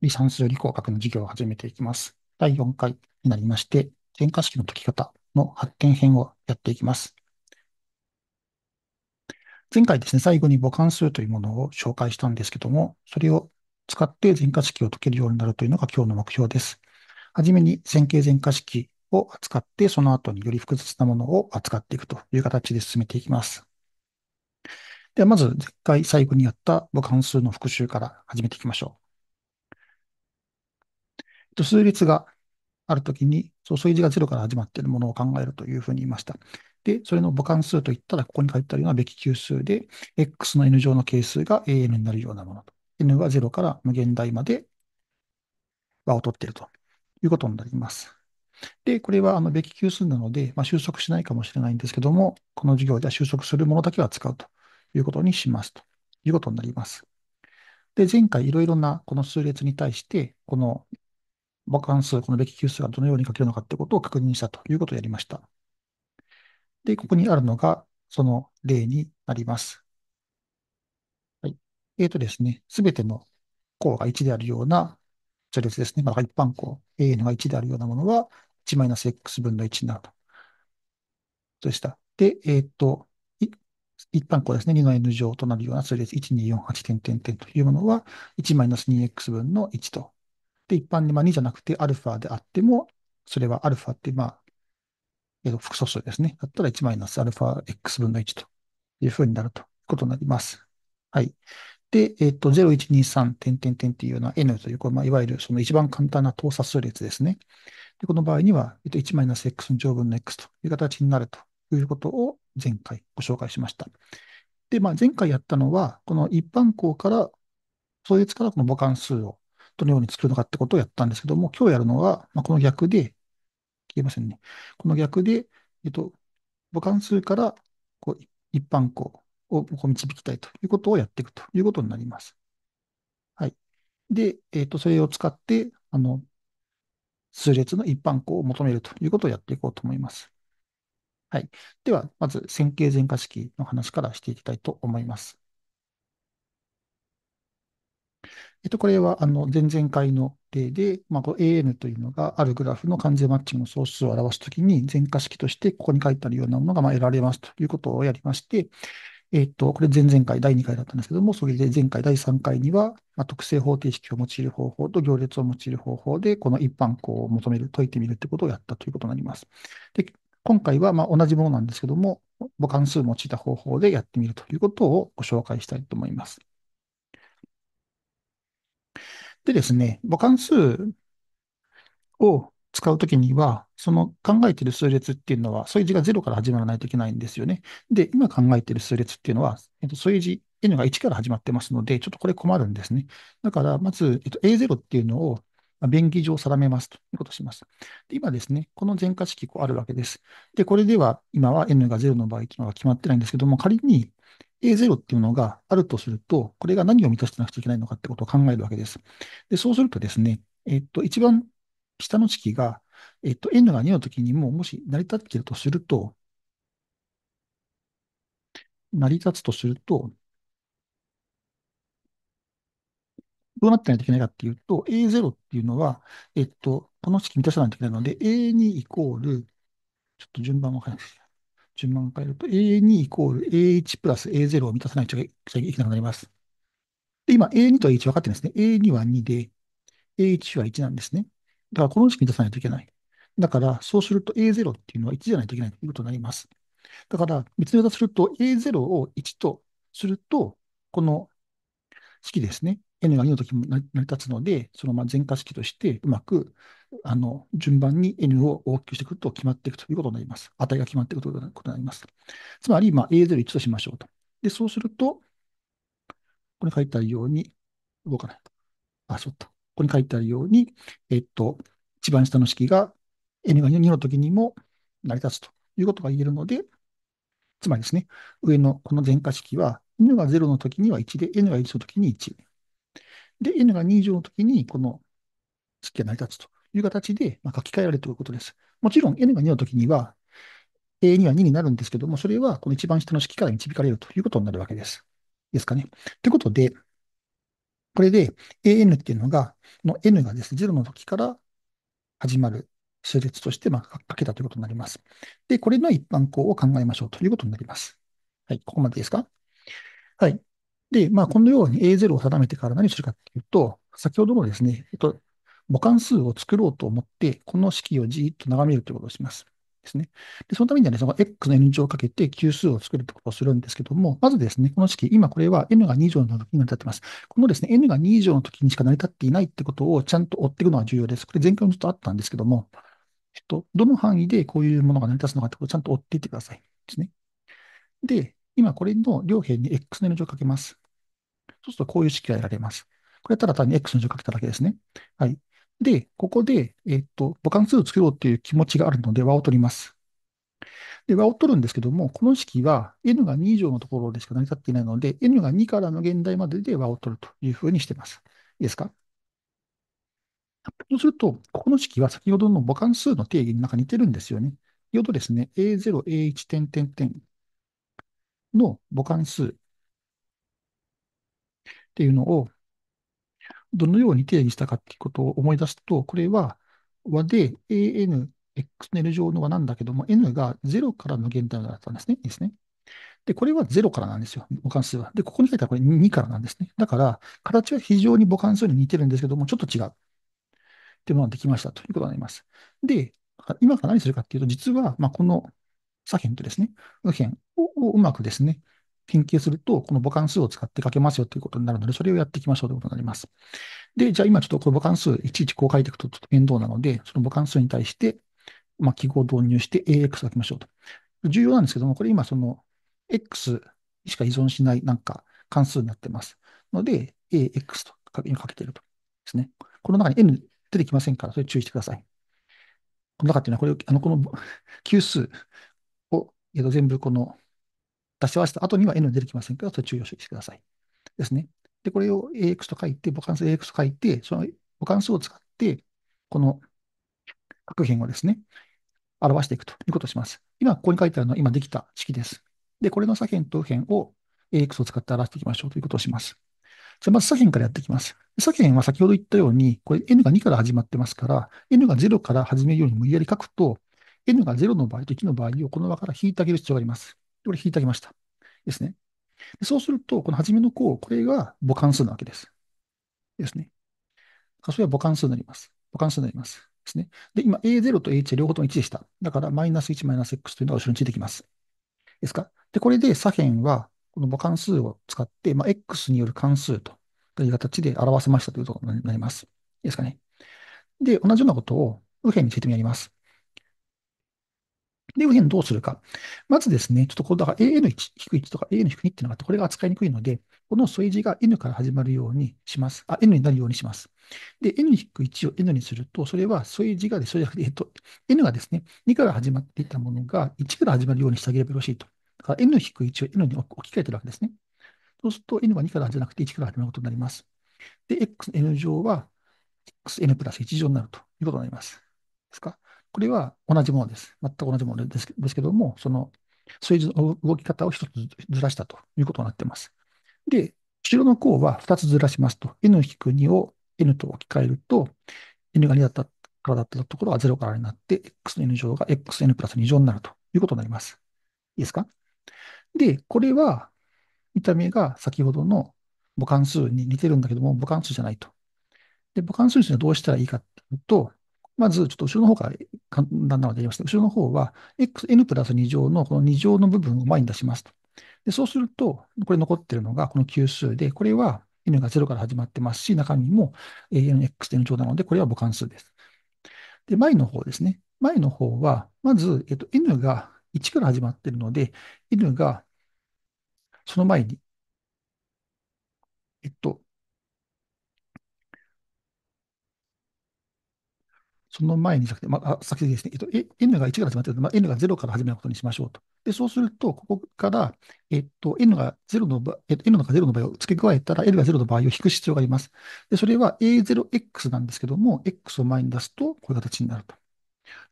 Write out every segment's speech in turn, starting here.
理算数理工学の授業を始めていきます。第4回になりまして、点化式の解き方の発展編をやっていきます。前回ですね、最後に母関数というものを紹介したんですけども、それを使って全化式を解けるようになるというのが今日の目標です。はじめに線形全化式を扱って、その後により複雑なものを扱っていくという形で進めていきます。では、まず前回最後にやった母関数の復習から始めていきましょう。と数列があるときに、そう、数いう字が0から始まっているものを考えるというふうに言いました。で、それの母関数といったら、ここに書いてあるようなべき級数で、x の n 乗の係数が an になるようなものと。n は0から無限大まで和を取っているということになります。で、これはあのべき級数なので、まあ、収束しないかもしれないんですけども、この授業では収束するものだけは使うということにしますということになります。で、前回いろいろなこの数列に対して、この爆関数、このべき級数はどのように書けるのかってことを確認したということをやりました。で、ここにあるのが、その例になります。はい。えっ、ー、とですね、すべての項が1であるような序列ですね。まあ、一般項、an が1であるようなものは、1-x 分の1になると。そうした。で、えっ、ー、と、一般項ですね、2の n 乗となるような数列1、2、4、8、点、点、点というものは、1-2x 分の1と、一般にまあ2じゃなくてアルファであっても、それはアルファってまあ、えっと、複素数ですね。だったら1マイナスアルファ x 分の1というふうになるということになります。はい。で、えっ、と、0、1、2、3、点、点、点っていうような n という、こまあ、いわゆるその一番簡単な等差数列ですね。で、この場合には、えっ、と、1マイナス x の乗分の x という形になるということを前回ご紹介しました。で、まあ、前回やったのは、この一般項から、相つからこの母関数をどのように作るのかってことをやったんですけども、今日やるのは、まあ、この逆で、消えませんね。この逆で、えっと、母関数からこう一般項を導きたいということをやっていくということになります。はい。で、えっと、それを使って、あの、数列の一般項を求めるということをやっていこうと思います。はい。では、まず線形全化式の話からしていきたいと思います。えっと、これはあの前々回の例で、まあ、AN というのがあるグラフの完全マッチングの総数を表すときに、全化式としてここに書いてあるようなものがまあ得られますということをやりまして、えっと、これ前々回、第2回だったんですけども、それで前回、第3回には、まあ、特性方程式を用いる方法と行列を用いる方法で、この一般項を求める、解いてみるということをやったということになります。で今回はま同じものなんですけども、母関数を用いた方法でやってみるということをご紹介したいと思います。でですね、母関数を使うときには、その考えている数列っていうのは、う字が0から始まらないといけないんですよね。で、今考えている数列っていうのは、えっと、う字 n が1から始まってますので、ちょっとこれ困るんですね。だから、まず、えっと、a0 っていうのを便宜上定めますということをします。で今ですね、この全化式こうあるわけです。で、これでは今は n が0の場合というのは決まってないんですけども、仮に A0 っていうのがあるとすると、これが何を満たしてなくちゃいけないのかってことを考えるわけです。で、そうするとですね、えっと、一番下の式が、えっと、n が2の時にも、もし成り立っているとすると、成り立つとすると、どうなってないといけないかっていうと、A0 っていうのは、えっと、この式満たさないといけないので、A2 イコール、ちょっと順番わかります。順番変えると A2 イコール A1 プラス A0 を満たさないといけなくなります。で今 A2 と A1 分かってるんですね。A2 は2で A1 は1なんですね。だからこの式満たさないといけない。だからそうすると A0 っていうのは1じゃないといけないということになります。だから別つ目だ方すると A0 を1とすると、この式ですね。N が2の時も成り立つので、そのまあ全化式としてうまくあの順番に N を大きくしていくと決まっていくということになります。値が決まっていくということになります。つまり、まあ、A01 としましょうと。で、そうすると、ここに書いてあるように、動かない。あ、そうだ。ここに書いてあるように、えっと、一番下の式が N が2の時にも成り立つということが言えるので、つまりですね、上のこの全化式は、N が0の時には1で、N が1の時に1。で、n が2以上の時に、この式が成り立つという形で、まあ、書き換えられるということです。もちろん n が2の時には、a には2になるんですけども、それはこの一番下の式から導かれるということになるわけです。ですかね。ということで、これで an っていうのが、の n がですね、0の時から始まる数列として、まあ、書けたということになります。で、これの一般項を考えましょうということになります。はい、ここまでですかはい。で、まあ、このように A0 を定めてから何をするかっていうと、先ほどもですね、えっと、母関数を作ろうと思って、この式をじーっと眺めるということをします。ですね。で、そのためにはね、その X の N 乗をかけて級数を作るってことをするんですけども、まずですね、この式、今これは N が2乗の時に成り立ってます。このですね、N が2乗の時にしか成り立っていないってことをちゃんと追っていくのは重要です。これ前回もちょっとあったんですけども、えっと、どの範囲でこういうものが成り立つのかってことをちゃんと追っていってください。ですね。で、今これの両辺に X の N 乗をかけます。そうするとこういう式が得られます。これただ単に X の字を書けただけですね。はい。で、ここで、えっと、母関数を作ろうっていう気持ちがあるので、和を取ります。で、和を取るんですけども、この式は n が2以上のところでしか成り立っていないので、n が2からの現代までで和を取るというふうにしています。いいですかそうすると、ここの式は先ほどの母関数の定義に中か似てるんですよね。よとですね、a0、a1、点点の母関数っていうのを、どのように定義したかっていうことを思い出すと、これは和で an、x n L 上の和なんだけども、n が0から無限大だったんですね。いいですね。で、これは0からなんですよ。母関数は。で、ここに書いたらこれ2からなんですね。だから、形は非常に母関数に似てるんですけども、ちょっと違う。っていうものができましたということになります。で、今から何するかっていうと、実は、まあ、この左辺とですね、右辺をうまくですね、研究すると、この母関数を使って書けますよということになるので、それをやっていきましょうということになります。で、じゃあ今ちょっとこの母関数、いちいちこう書いていくとちょっと面倒なので、その母関数に対して、まあ、記号を導入して AX を書きましょうと。重要なんですけども、これ今その X しか依存しないなんか関数になってます。ので、AX と書けていると。ですね。この中に N 出てきませんから、それ注意してください。この中っていうのは、これ、あの、この級 数を、えっと、全部この出し合わせた後には N は出てきませんけど、それ注意をしてください。ですね。で、これを AX と書いて、母関数 AX と書いて、その母関数を使って、この各辺をですね、表していくということをします。今、ここに書いてあるのは今できた式です。で、これの左辺と右辺を AX を使って表していきましょうということをします。じゃまず左辺からやっていきます。左辺は先ほど言ったように、これ N が2から始まってますから、N が0から始めるように無理やり書くと、N が0の場合と1の場合をこの場から引いてあげる必要があります。これ引いてあげました。ですね。そうすると、この初めの項、これが母関数なわけです。ですね。それは母関数になります。母関数になります。ですね。で、今 A0 と H 両方とも1でした。だから、マイナス1マイナス X というのが後ろについてきます。ですかで、これで左辺は、この母関数を使って、まあ、X による関数という形で表せましたということになります。いいですかね。で、同じようなことを右辺についてもやります。で、右辺どうするか。まずですね、ちょっとこれ、だから a n 1とか a n 低2っていうのがあって、これが扱いにくいので、この添え字が n から始まるようにします。あ、n になるようにします。で、n-1 を n にすると、それは添え字がで、それじゃなくて、えっと、n がですね、2から始まっていたものが1から始まるようにしてあげればよろしいと。だから n-1 を n に置き換えてるわけですね。そうすると、n は2からじゃなくて1から始まることになります。で、xn 乗は xn プラス1乗になるということになります。ですかこれは同じものです。全く同じものですですけども、その水準の動き方を一つずらしたということになっています。で、後ろの項は二つずらしますと、n-2 を n と置き換えると、n が2だったからだったところは0からになって、x の n 乗が xn プラス2乗になるということになります。いいですかで、これは見た目が先ほどの母関数に似てるんだけども、母関数じゃないと。で、母関数にはどうしたらいいかというと、まずちょっと後ろの方から簡単なのでありました。後ろの方は、x、n プラス2乗のこの2乗の部分を前に出しますと。で、そうすると、これ残ってるのがこの級数で、これは n が0から始まってますし、中身も nx n 乗なので、これは母関数です。で、前の方ですね。前の方は、まず、えっと、n が1から始まってるので、n がその前に、えっと、その前に先,、まあ、先ですね、えっと、n が1から始まってるので、まあ、n が0から始めることにしましょうと。で、そうすると、ここから、えっと、n が0の場、えっと、n が0の場合を付け加えたら、l が0の場合を引く必要があります。で、それは a0x なんですけども、x を前に出すと、こういう形になるという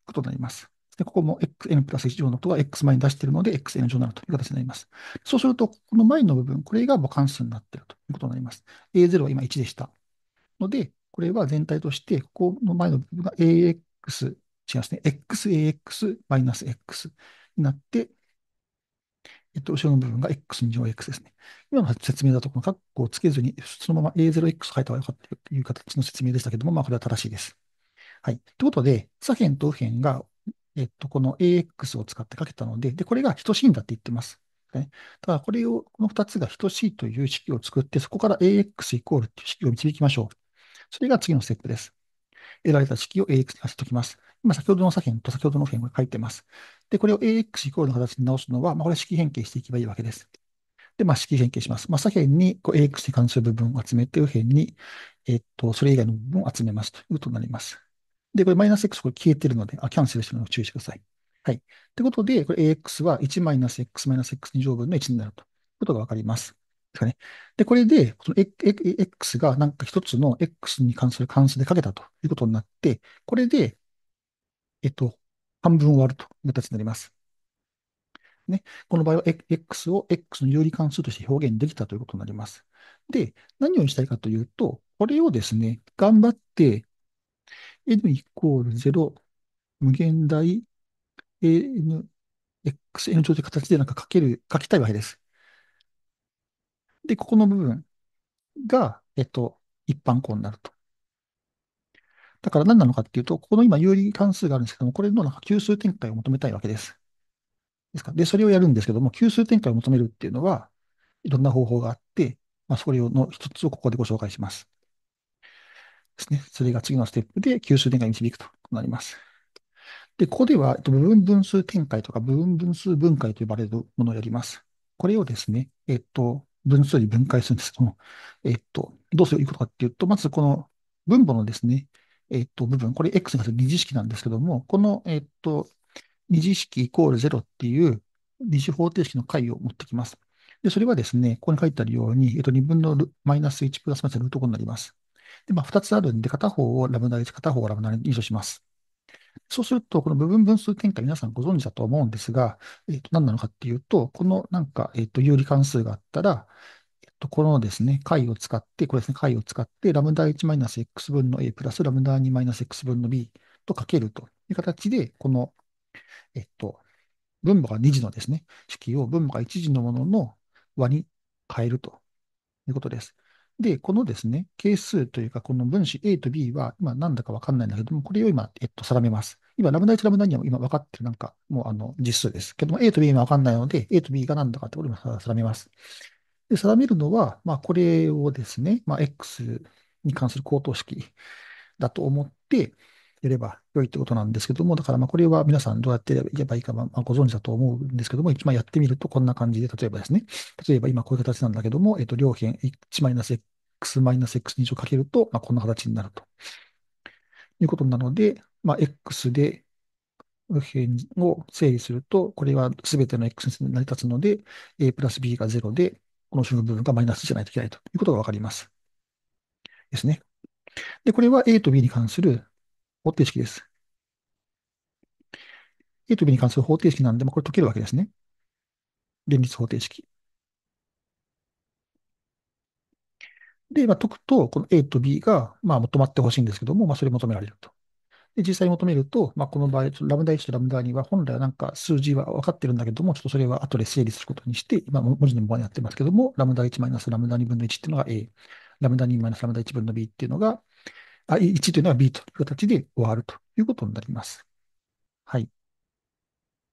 ことになります。で、ここも xn プラス1乗のことは x 前に出しているので、xn 乗になるという形になります。そうすると、この前の部分、これが母関数になっているということになります。a0 は今1でした。ので、これは全体として、ここの前の部分が AX、違いますね。XAX マイナス X になって、えっと、後ろの部分が X2 乗 X ですね。今の説明だと、このカッコをつけずに、そのまま A0X 書いた方がよかったという形の説明でしたけども、まあ、これは正しいです。はい。ということで、左辺と右辺が、えっと、この AX を使って書けたので、で、これが等しいんだって言ってます。ね。ただ、これを、この2つが等しいという式を作って、そこから AX イコールっていう式を導きましょう。それが次のステップです。得られた式を AX にしておきます。今、先ほどの左辺と先ほどの辺が書いてます。で、これを AX イコールの形に直すのは、まあ、これ式変形していけばいいわけです。で、まあ、式変形します。まあ、左辺にこう AX に関する部分を集めて、右辺に、えっと、それ以外の部分を集めますということになります。で、これマイナス X これ消えてるので、あ、キャンセルしてるのを注意してください。はい。ということで、これ AX は1マイナス X マイナス X2 乗分の1になるということがわかります。ですかね。で、これで、この X がなんか一つの X に関する関数で書けたということになって、これで、えっと、半分終わるという形になります。ね。この場合は X を X の有利関数として表現できたということになります。で、何をしたいかというと、これをですね、頑張って、n イコール0、無限大 anxn という形でなんか書ける、書きたいわけです。で、ここの部分が、えっと、一般項になると。だから何なのかっていうと、ここの今有利関数があるんですけども、これのなんか級数展開を求めたいわけです。ですかで、それをやるんですけども、級数展開を求めるっていうのは、いろんな方法があって、まあ、それの一つをここでご紹介します。ですね。それが次のステップで吸収展開に導くとなります。で、ここでは、部分分数展開とか部分分数分解と呼ばれるものをやります。これをですね、えっと、分数に分解するんですけども、えっと、どうすることかっていうと、まずこの分母のですね、えっと、部分、これ X が二次式なんですけども、この、えっと、二次式イコール0っていう二次方程式の解を持ってきます。で、それはですね、ここに書いてあるように、えっと、2分のマイナス1プラスマイナスルート5になります。で、まあ、2つあるんで、片方をラムダ1、片方をラムダ2にします。そうすると、この部分分数展開皆さんご存知だと思うんですが、えっと、何なのかっていうと、このなんか、えっと、有理関数があったら、えっと、このですね、解を使って、これですね、解を使って、ラムダ1マイナス x 分の a プラスラムダ2マイナス x 分の b とかけるという形で、この、えっと、分母が2次のですね、式を分母が1次のものの和に変えるということです。で、このですね、係数というか、この分子 A と B は、今なんだかわかんないんだけども、これを今、えっと、定めます。今、ラムダ1、ラムダ2は今分かってる、なんか、もうあの、実数です。けども、A と B はわかんないので、A と B が何だかってこれも定めます。で、定めるのは、まあ、これをですね、まあ、X に関する高等式だと思って、やれば良いってことなんですけども、だからまあこれは皆さんどうやってやればいいかまあご存知だと思うんですけども、一枚やってみるとこんな感じで、例えばですね、例えば今こういう形なんだけども、えっと、両辺 1-x-x 2乗かけると、まあ、こんな形になるということなので、まあ、x で右辺を整理すると、これは全ての x に成り立つので、a プラス b が0で、この主の部分がマイナスじゃないといけないということがわかります。ですね。で、これは a と b に関する方程式です。A と B に関する方程式なんで、これ解けるわけですね。連立方程式。で、まあ、解くと、この A と B が、まあ、求まってほしいんですけども、まあ、それ求められると。で、実際に求めると、まあ、この場合、ラムダ1とラムダ2は本来はなんか数字は分かってるんだけども、ちょっとそれは後で整理することにして、今、文字のままにやってますけども、ラムダ1マイナスラムダ2分の1っていうのが A、ラムダ2マイナスラムダ1分の B っていうのが、あ、1というのは B という形で終わるということになります。はい。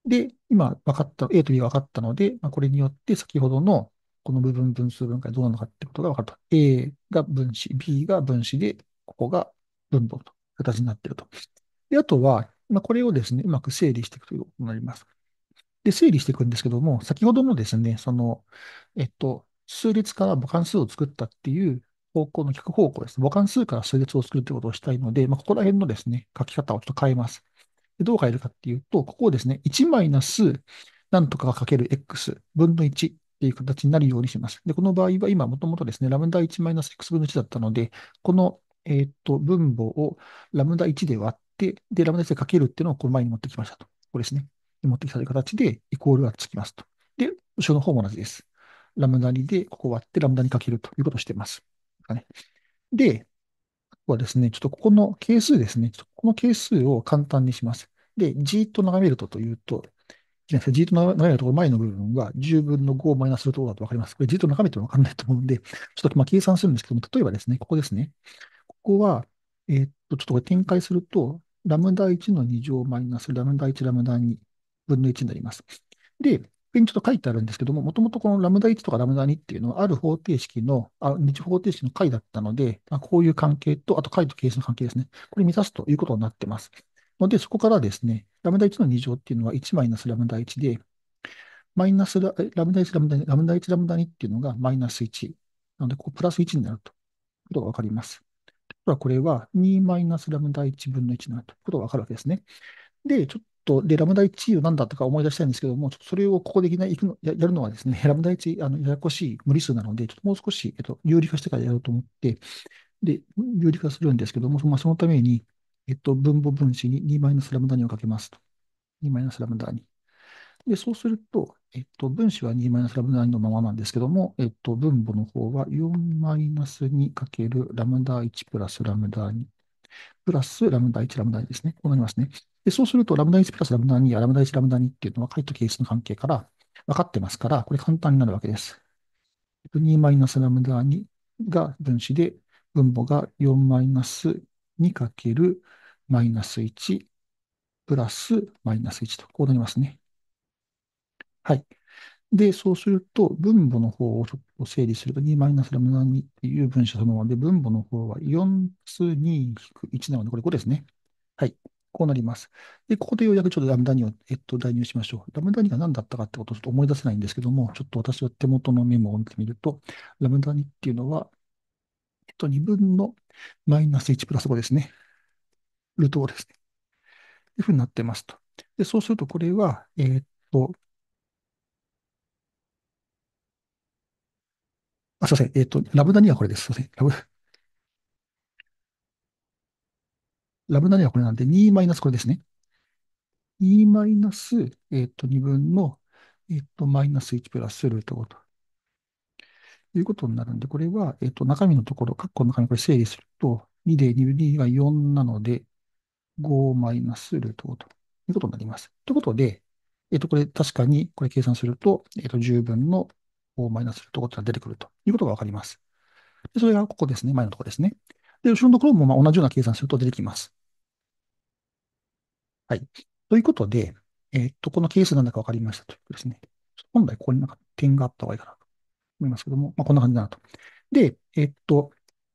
で、今分かった、A と B が分かったので、まあ、これによって先ほどのこの部分分数分解どうなのかってことが分かると。A が分子、B が分子で、ここが分母という形になっていると。で、あとは、まあ、これをですね、うまく整理していくということになります。で、整理していくんですけども、先ほどのですね、その、えっと、数列から母関数を作ったっていう方向の逆方向ですね、母関数から数列を作るということをしたいので、まあ、ここら辺のですね、書き方をちょっと変えます。でどう変えるかっていうと、ここをですね、1マイナスなんとかがかける x 分の1っていう形になるようにします。で、この場合は今もともとですね、ラムダ1マイナス x 分の1だったので、この、えっ、ー、と、分母をラムダ1で割って、で、ラムダ1でかけるっていうのをこの前に持ってきましたと。ここですね。持ってきたという形で、イコールがつきますと。で、後ろの方も同じです。ラムダ2で、ここ割ってラムダにかけるということをしています。かね。で、あとはですね、ちょっとここの係数ですね。ちょっとここの係数を簡単にします。で、じーっと眺めるとというと、じーっと眺めるところ前の部分が10分の5をマイナスするところだと分かります。これじーっと眺めても分かんないと思うんで、ちょっとまあ計算するんですけども、例えばですね、ここですね。ここは、えー、っと、ちょっとこれ展開すると、ラムダ1の2乗マイナスラムダ1、ラムダ2分の1になります。で、にちょっと書いてあるんですけども、もともとこのラムダ1とかラムダ2っていうのは、ある方程式の、あ二次方程式の解だったので、こういう関係と、あと解と係数の関係ですね。これ満たすということになってます。ので、そこからですね、ラムダ1の2乗っていうのは1マイナスラムダ1で、マイナスララムダ1、ラムダ2、ラムダ1、ラムダ2っていうのがマイナス1。なので、ここプラス1になるということがわかります。これは2マイナスラムダ1分の1になるということがわかるわけですね。で、ちょっと、で、ラムダ1を何だったか思い出したいんですけども、ちょっとそれをここできなくのややるのはですね、ラムダ1、あの、ややこしい無理数なので、ちょっともう少し、えっと、有理化してからやろうと思って、で、有理化するんですけども、まあ、そのために、えっと、分母分子に2マイナスラムダ2をかけますと。2マイナスラムダ2。で、そうすると、えっと、分子は2マイナスラムダ2のままなんですけども、えっと、分母の方は4マイナス2かけるラムダ1プラスラムダ2。プラスラムダ1、ラムダ2ですね。こうなりますね。で、そうすると、ラムダ1プラスラムダ2やラムダ1ラムダ2っていうのは解と係数の関係から分かってますから、これ簡単になるわけです。2マイナスラムダ2が分子で、分母が4マイナス2かけるマイナス1プラスマイナス1と、こうなりますね。はい。で、そうすると、分母の方をちょっと整理すると、2マイナスラムダ2っていう分子そのままで、分母の方は4数2-1なので、これ5ですね。はい。こうなります。で、ここでようやくちょっとラムダニを、えっと、代入しましょう。ラムダニが何だったかってことをちょっと思い出せないんですけども、ちょっと私は手元のメモを見てみると、ラムダニっていうのは、えっと、2分のマイナス1プラス5ですね。ルート5ですね。いうふうになってますと。で、そうするとこれは、えー、っと、あ、すいません。えっと、ラムダ2はこれです。すいません。ラムラムダではこれなんで、2マイナスこれですね。2マイナス、えっ、ー、と、2分の、えっ、ー、と、マイナス1プラスルート5と。いうことになるんで、これは、えっ、ー、と、中身のところ、括弧の中身これ整理すると、2で2分2が4なので、5マイナスルート5ということになります。ということで、えっ、と、これ確かに、これ計算すると、えっ、と、10分の5マイナスルート5ってのが出てくるということがわかります。でそれがここですね、前のところですね。で、後ろのところもまあ同じような計算すると出てきます。はい。ということで、えっ、ー、と、この係数なんだかわかりましたということですね。本来ここになんか点があった方がいいかなと思いますけども、まあ、こんな感じだなと。で、えっ、ー、と、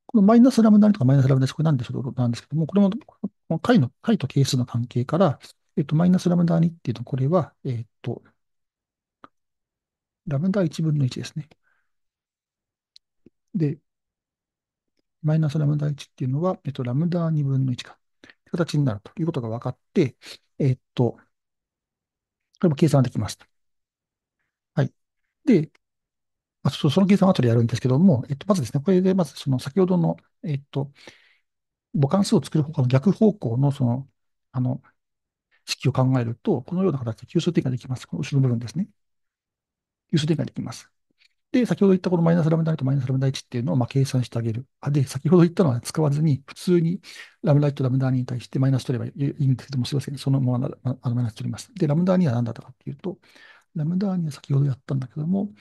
このマイナスラムダとかマイナスラムダこれなんでしょうなんですけども、これも、この解の、解と係数の関係から、えっ、ー、と、マイナスラムダ2っていうのは、これは、えっと、ラムダ1分の1ですね。で、マイナスラムダ1っていうのは、えっと、ラムダ2分の1か、形になるということが分かって、えっと、これも計算できました。はい。で、まあ、その計算は後でやるんですけども、えっと、まずですね、これでまずその先ほどの、えっと、母関数を作る方向の逆方向のその、あの、式を考えると、このような形で級数展開できます。この後ろの部分ですね。級数展開できます。で、先ほど言ったこのマイナスラムダイとマイナスラムダ1っていうのをまあ計算してあげる。で、先ほど言ったのは使わずに、普通にラムダ1とラムダ2に対してマイナス取ればいいんですけども、すいません、そのままあのマイナス取ります。で、ラムダ2は何だったかっていうと、ラムダ2は先ほどやったんだけども、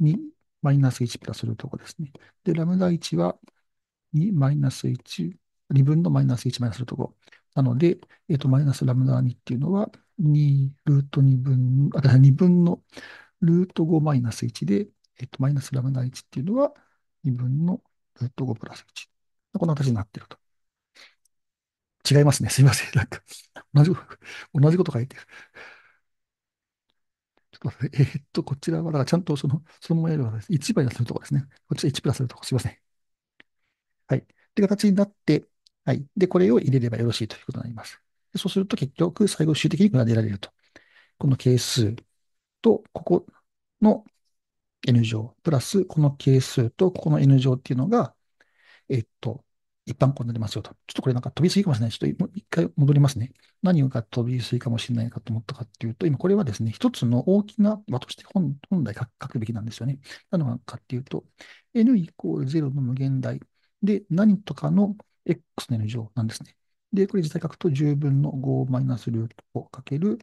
2マイナス1プラスするとこですね。で、ラムダ1は2マイナス1、2分のマイナス1マイナスするとこ。なので、えっ、と、マイナスラムダ2っていうのは、2ルート2分、あ、2分のルート5マイナス1で、えっと、マイナスラムダ1っていうのは、2分のルート5プラス1。この形になってると。違いますね。すいません。なんか、同じ、同じこと書いてる。ちょっと待って、えー、っと、こちらは、だからちゃんとその、そのままやればです、1倍イナるとこですね。こっちは1プラスするとこ、すいません。はい。って形になって、はい。で、これを入れればよろしいということになります。そうすると結局、最後、集的にが出られると。この係数と、ここの n 乗、プラスこの係数とここの n 乗っていうのが、えっと、一般項になりますよと。ちょっとこれなんか飛びすぎかもしれない。ちょっと一回戻りますね。何が飛びすぎかもしれないかと思ったかっていうと、今これはですね、一つの大きな和として本来書くべきなんですよね。何のかっていうと、n イコール0の無限大で何とかの x の n 乗なんですね。で、これ実際書くと10分の5マイナスルートをかける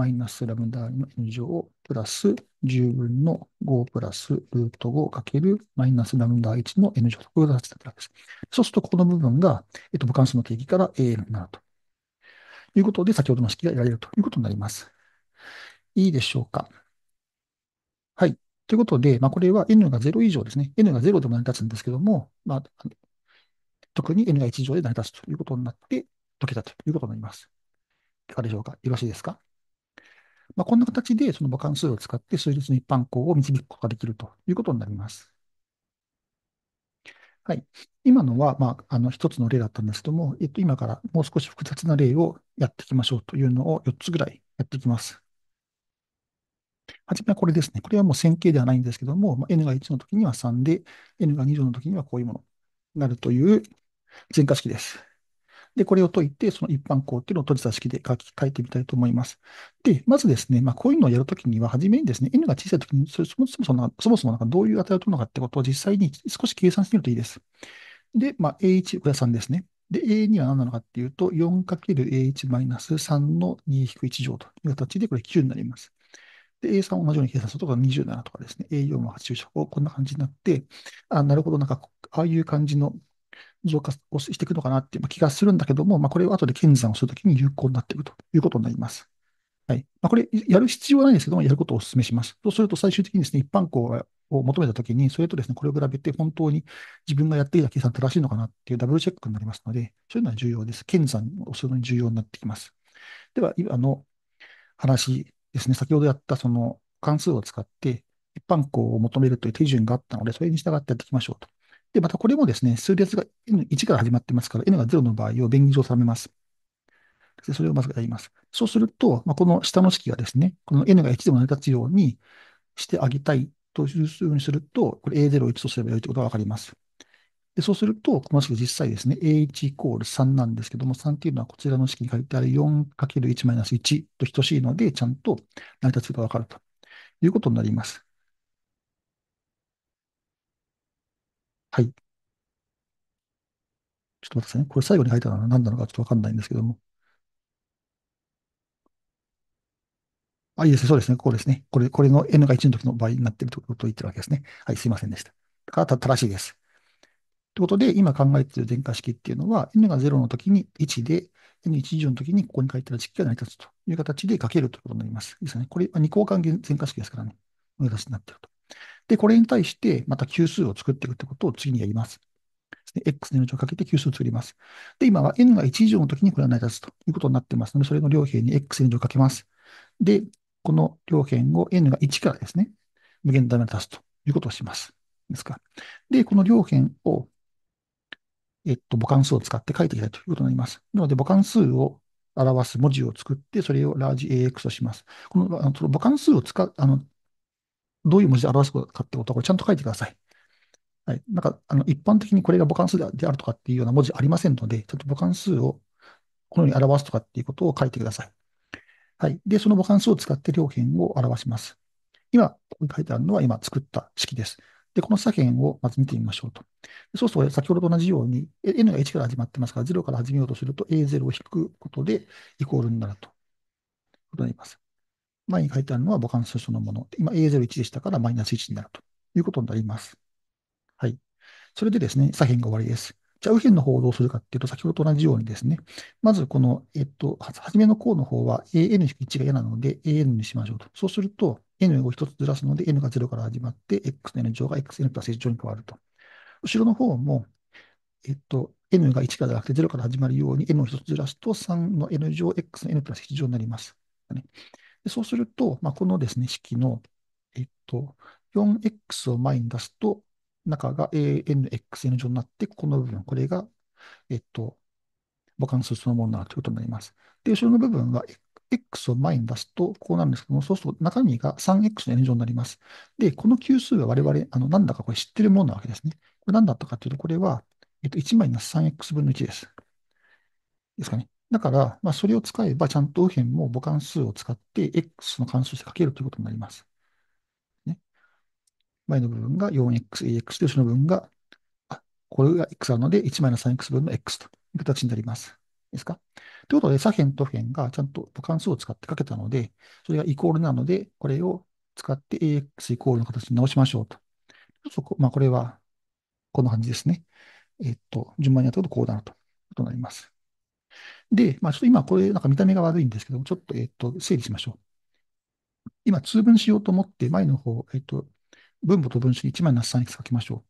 マイナスラムダの n 乗プラス10分の5プラスルート5かけるマイナスラムダ1の n 乗とわけです。そうすると、ここの部分が、えっと、無関数の定義から AL になると。いうことで、先ほどの式が得られるということになります。いいでしょうか。はい。ということで、まあ、これは n が0以上ですね。n が0でも成り立つんですけども、まあ、特に n が1以上で成り立つということになって、解けたということになります。いかがでしょうかよろしいですかまあ、こんな形でその母関数を使って数列の一般項を導くことができるということになります。はい。今のは、まあ、あの、一つの例だったんですけども、えっと、今からもう少し複雑な例をやっていきましょうというのを4つぐらいやっていきます。はじめはこれですね。これはもう線形ではないんですけども、まあ、n が1の時には3で、n が2乗の時にはこういうものになるという全化式です。で、これを解いて、その一般項っていうのを閉じた式で書き、書いてみたいと思います。で、まずですね、まあ、こういうのをやるときには、初めにですね、n が小さいときにそ、もそも、そもそもなんかどういう値を取るのかってことを実際に少し計算してみるといいです。で、まあ、a1、これは3ですね。で、a2 は何なのかっていうと、4×a1-3 の2-1乗という形で、これ9になります。で、A3 を同じように計算すると、27とかですね、A4 も80とか、こんな感じになって、あ、なるほど、なんか、ああいう感じの増化をしていくのかなっていう気がするんだけども、まあ、これを後で検算をするときに有効になっていくということになります。はい。まあ、これ、やる必要はないんですけども、やることをお勧めします。そうすると、最終的にですね、一般校を求めたときに、それとですね、これを比べて、本当に自分がやってきた計算正しいのかなっていうダブルチェックになりますので、そういうのは重要です。検算をするのに重要になってきます。では、今の話ですね、先ほどやったその関数を使って、一般項を求めるという手順があったので、それに従ってやっていきましょうと。で、またこれもですね、数列が N1 から始まってますから、N が0の場合を便宜上定めます。それをまずやります。そうすると、まあ、この下の式がですね、この N が1でも成り立つようにしてあげたいというふうにすると、これ A0 を1とすればよいということがわかります。で、そうすると、この式実際ですね、A1 イコール3なんですけども、3っていうのはこちらの式に書いてある 4×1-1 と等しいので、ちゃんと成り立つことがわかるということになります。はい。ちょっと待ってくださいね。これ最後に書いたのは何なのかちょっとわかんないんですけども。あ、いいですね。そうですね。こうですね。これ、これの n が1の時の場合になっているということを言ってるわけですね。はい、すいませんでした。だから、正しいです。ということで、今考えている電化式っていうのは、n が0の時に1で、n1 以上の時にここに書いてある式が成り立つという形で書けるということになります。いいですね。これ、二項関係全化式ですからね。同じになっていると。で、これに対して、また級数を作っていくってことを次にやります。ですね、x の4乗をかけて級数を作ります。で、今は n が1以上の時にこれは成り立つということになってますので、それの両辺に x の4乗をかけます。で、この両辺を n が1からですね、無限大まで足すということをします。ですか。で、この両辺を、えっと、母関数を使って書いていきたいということになります。なので、母関数を表す文字を作って、それをラージ AX とします。この、あのその母関数を使う、あの、どういう文字で表すかってことは、これちゃんと書いてください。はい。なんか、あの、一般的にこれが母関数であるとかっていうような文字ありませんので、ちゃんと母関数をこのように表すとかっていうことを書いてください。はい。で、その母関数を使って両辺を表します。今、ここに書いてあるのは今作った式です。で、この左辺をまず見てみましょうと。そうすると、先ほどと同じように、n が1から始まってますから、0から始めようとすると、a0 を引くことで、イコールになると。ことになります。前に書いてあるのはバカンスそのもの。今 A01 でしたからマイナス1になるということになります。はい。それでですね、左辺が終わりです。じゃあ右辺の方をどうするかっていうと、先ほどと同じようにですね、まずこの、えっと、初めの項の方は an-1 が嫌なので an にしましょうと。そうすると、n を1つずらすので n が0から始まって、x の n 乗が xn プラス1乗に変わると。後ろの方も、えっと、n が1からじゃなくて0から始まるように n を1つずらすと3の n 乗 x の n プラス1乗になります。でそうすると、まあ、このですね、式の、えっと、4x を前に出すと、中が anxn 上になって、ここの部分、これが、えっと、母関数そのものになるということになります。で、後ろの部分は x を前に出すと、こうなんですけども、そうすると中身が 3x の n 乗になります。で、この級数は我々、あの、なんだかこれ知ってるものなわけですね。これ何だったかというと、これは、えっと、1 3x 分の1です。ですかね。だから、まあ、それを使えば、ちゃんと右辺も母関数を使って、x の関数てかけるということになります。ね、前の部分が 4x、ax で、後ろの部分が、あ、これが x なので、1-3x 分の x という形になります。いいですかということで、左辺と右辺がちゃんと母関数を使ってかけたので、それがイコールなので、これを使って ax イコールの形に直しましょうと。ちょっとまあ、これは、こんな感じですね。えっと、順番にやったことこうなるということになります。で、まあ、ちょっと今これ、なんか見た目が悪いんですけど、ちょっと、えっと、整理しましょう。今、通分しようと思って、前の方、えっと、分母と分子1枚なす3に書きましょ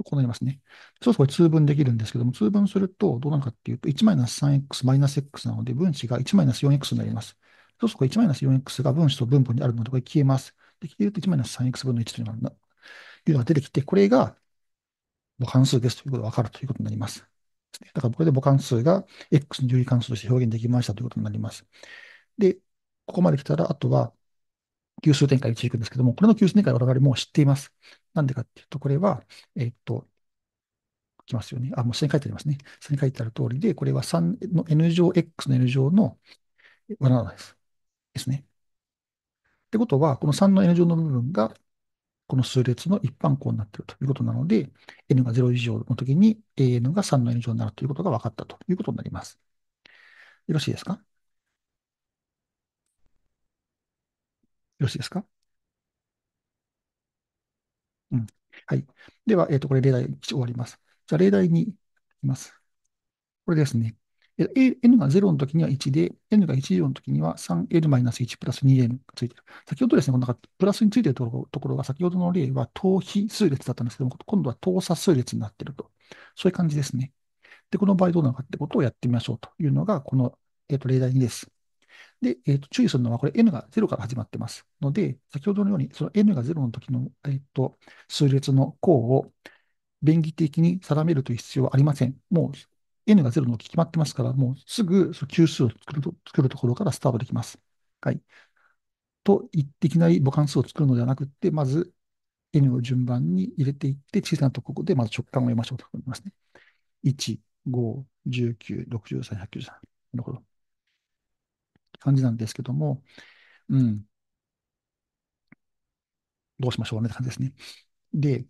う。こうなりますね。そうするとこれ通分できるんですけども、通分するとどうなるかっていうと、1マイナス 3x マイナス x なので、分子が1マイナス 4x になります。そうするとこれ1マイナス 4x が分子と分母にあるので、これ消えます。で、消えると1マイナス 3x 分の1というのが出てきて、これが、もう関数ですということが分かるということになります。ですね。だからこれで母関数が X の有利関数として表現できましたということになります。で、ここまで来たら、あとは、級数展開にしていくんですけども、これの急数展開は我々もう知っています。なんでかっていうと、これは、えっと、来ますよね。あ、もう下に書いてありますね。下に書いてある通りで、これは3の n 乗 x の n 乗の罠です。ですね。ってことは、この3の n 乗の部分がこの数列の一般項になっているということなので、n が0以上の時に an が3の n 乗になるということが分かったということになります。よろしいですかよろしいですかうん。はい。では、えっ、ー、と、これ例題1終わります。じゃあ、例題2いきます。これですね。n が0の時には1で、n が1以上の時には3 l 1プラス 2n がついている。先ほどですね、このなんかプラスについているところが、先ほどの例は等比数列だったんですけども、今度は等差数列になっていると。そういう感じですね。で、この場合どうなのかってことをやってみましょうというのが、この、えー、と例題2です。で、えー、と注意するのは、これ n が0から始まってますので、先ほどのように、その n が0の時の、えー、と数列の項を便宜的に定めるという必要はありません。もう n が0の決まってますから、もうすぐその級数を作る作るところからスタートできます。はい。とい、いきなり母関数を作るのではなくて、まず n を順番に入れていって、小さなところでまず直感を得ましょうと思いますね。1、5、19、63、193。なるほど。感じなんですけども、うん。どうしましょうねって感じですね。で、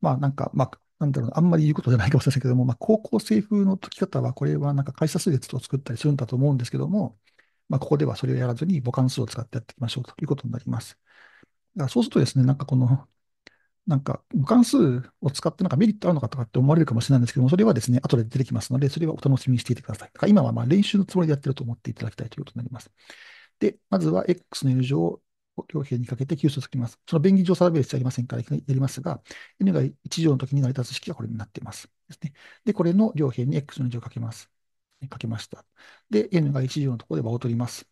まあなんか、まあ、なんだろう、あんまり言うことじゃないかもしれませんけども、まあ、高校生風の解き方は、これはなんか会社数列を作ったりするんだと思うんですけども、まあ、ここではそれをやらずに母関数を使ってやっていきましょうということになります。だからそうするとですね、なんかこの、なんか無関数を使ってなんかメリットあるのかとかって思われるかもしれないんですけども、それはですね、後で出てきますので、それはお楽しみにしていてください。だから今はまあ練習のつもりでやってると思っていただきたいということになります。で、まずは x の n 乗両辺にかけて急所をつきます。その便宜上サービスじゃありませんから、やりますが、n が1乗の時に成り立つ式がこれになっています。ですね。で、これの両辺に x の2乗をかけます。かけました。で、n が1乗のところで和を取ります。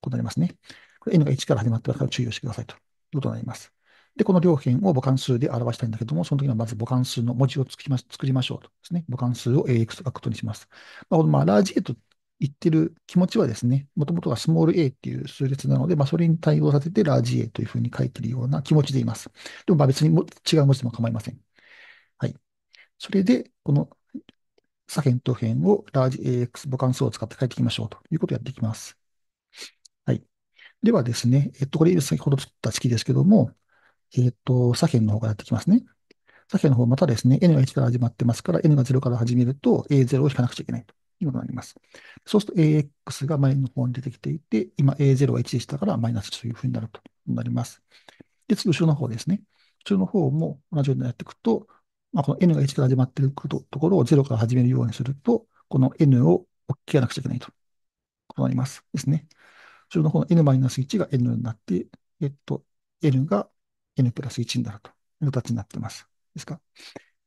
こうなりますね。これ n が1から始まってますから注意をしてくださいということになります。で、この両辺を母関数で表したいんだけども、その時はまず母関数の文字を作りましょうとですね。母関数を AX と書くことにします。まあ、まあ、ラージ A と言ってる気持ちはですね、もともとはスモール a っていう数列なので、まあ、それに対応させてラージ a というふうに書いてるような気持ちでいます。でも、まあ、別にも違う文字でも構いません。はい。それで、この左辺と辺をラージ AX 母関数を使って書いていきましょうということをやっていきます。はい。ではですね、えっと、これ先ほど作った式ですけども、えっと、左辺の方からやっていきますね。左辺の方、またですね、n が1から始まってますから、n が0から始めると a0 を引かなくちゃいけないと。いうことになります。そうすると AX が前の方に出てきていて、今 A0 が1でしたからマイナス1というふうになるとなります。で、次、後ろの方ですね。後ろの方も同じようにやっていくと、まあ、この N が1から始まっているところを0から始めるようにすると、この N を切らなくちゃいけないと。ことになります。ですね。後ろの方の N-1 が N になって、えっと、N が N プラス1になるという形になっています。ですか。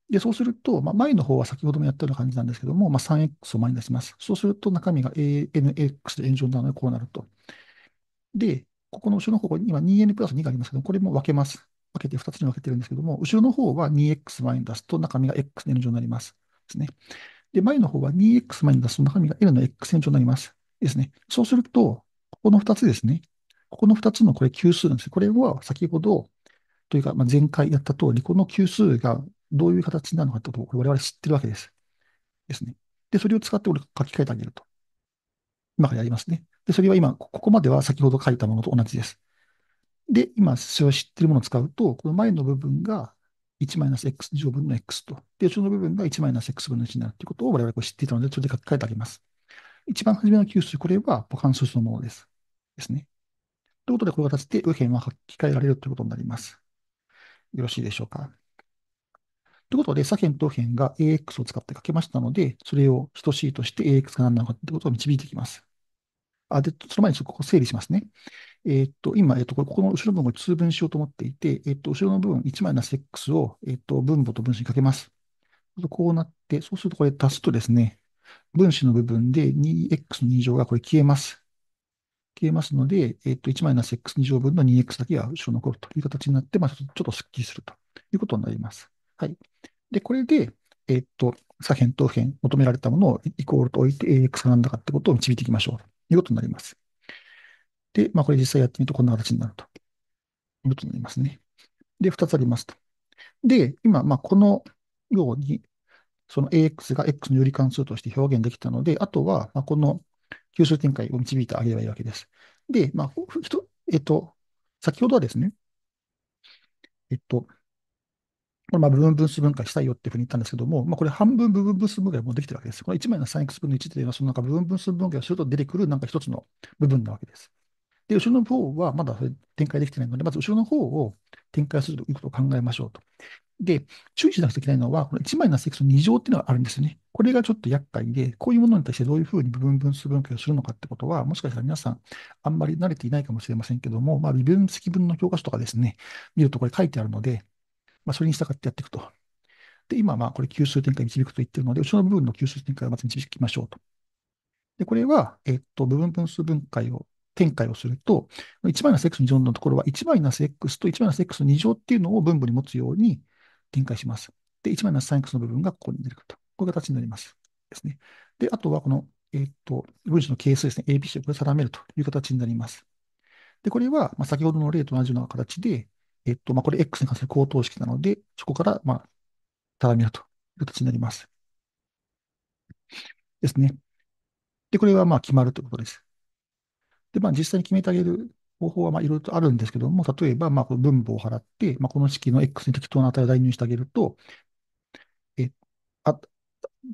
で、そうすると、まあ、前の方は先ほどもやったような感じなんですけども、まあ、3x を前に出します。そうすると中身が anx で上になのでこうなると。で、ここの後ろの方に今 2n プラス2がありますけど、これも分けます。分けて2つに分けてるんですけども、後ろの方は 2x 前に出すと中身が x の n 上になります。ですね。で、前の方は 2x 前に出すと中身が n の x 炎上になります。ですね。そうすると、ここの2つですね。ここの2つのこれ、級数なんですこれは先ほど、というか、ま前回やった通り、この級数がどういう形なのかってことを我々知ってるわけです。ですね。で、それを使って俺書き換えてあげると。今からやりますね。で、それは今、ここまでは先ほど書いたものと同じです。で、今、それを知ってるものを使うと、この前の部分が 1-x 乗分の x と、で、後ろの部分が 1-x 分の1になるということを我々は知っていたので、それで書き換えてあげます。一番初めの級数、これは完数のものです。ですね。ということで、こういう形で右辺は書き換えられるということになります。よろしいでしょうか。ということで、左辺と右辺が AX を使ってかけましたので、それを等しいとして AX が何なのかということを導いていきます。あ、で、その前にちょっとここ整理しますね。えっ、と、今、えっ、と、ここの後ろの部分を通分しようと思っていて、えっ、と、後ろの部分 1-x を、えっと、分母と分子にかけます。こうなって、そうするとこれ足すとですね、分子の部分で 2x の2乗がこれ消えます。消えますので、えっと、1-x2 乗分の 2x だけが後ろ残るという形になって、まあ、ちょっとスッキリするということになります。はい。で、これで、えー、っと、左辺等辺、求められたものをイコールと置いて AX が何だかってことを導いていきましょうということになります。で、まあ、これ実際やってみるとこんな形になるということになりますね。で、2つありますと。で、今、まあ、このように、その AX が X の有利関数として表現できたので、あとは、まあ、この吸収展開を導いてあげればいいわけです。で、まあ、と、えっと、先ほどはですね、えっと、まあ、部分分数分解したいよっていうふうに言ったんですけども、まあ、これ半分部分分数分解もできてるわけです。この1枚の 3x 分の1っていうのは、そのなんか部分分数分解をすると出てくるなんか一つの部分なわけです。で、後ろの方はまだ展開できてないので、まず後ろの方を展開するということを考えましょうと。で、注意しなくちゃいけないのは、この1枚の 3x の2乗っていうのがあるんですよね。これがちょっと厄介で、こういうものに対してどういうふうに部分分数分解をするのかってことは、もしかしたら皆さん、あんまり慣れていないかもしれませんけども、まあ、微分積分の教科書とかですね、見るとこれ書いてあるので、まあ、それに従ってやっていくと。で、今、まあ、これ、級数展開導くと言ってるので、後ろの部分の級数展開をまず導きましょうと。で、これは、えっと、部分分数分解を、展開をすると、1マイナス x 2乗のところは、1マイナス x と1マイナス x 2乗っていうのを分母に持つように展開します。で、1マイナス 3x の部分がここに出てくると。こういう形になります。ですね。で、あとは、この、えっと、分子の係数ですね、ABC をこれ定めるという形になります。で、これは、まあ、先ほどの例と同じような形で、えっと、まあ、これ X に関する高等式なので、そこから、まあ、たーみだという形になります。ですね。で、これはまあ決まるということです。で、まあ実際に決めてあげる方法はまあいろいろとあるんですけども、例えばまあこの分母を払って、まあ、この式の X に適当な値を代入してあげると、えあ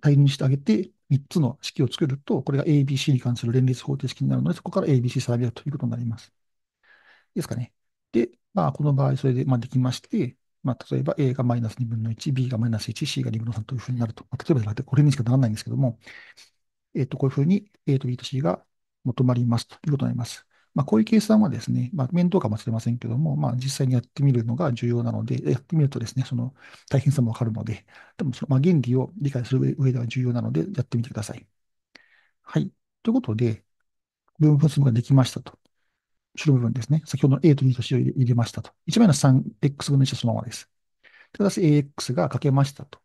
代入してあげて、3つの式を作ると、これが ABC に関する連立方程式になるので、そこから ABC 定めだということになります。ですかね。で、まあ、この場合、それで、まあ、できまして、まあ、例えば A がマイナス2分の1、B がマイナス1、C が2分の3というふうになると、まあ、例えばこれにしかならないんですけども、えっ、と、こういうふうに A と B と C が求まりますということになります。まあ、こういう計算はですね、まあ、面倒かもしれませんけども、まあ、実際にやってみるのが重要なので、やってみるとですね、その大変さもわかるので、でもその、まあ、原理を理解する上では重要なので、やってみてください。はい。ということで、分分数ができましたと。白部分ですね。先ほどの A と B と C を入れましたと。1マイナス 3x 分の1はそのままです。ただし AX がかけましたと。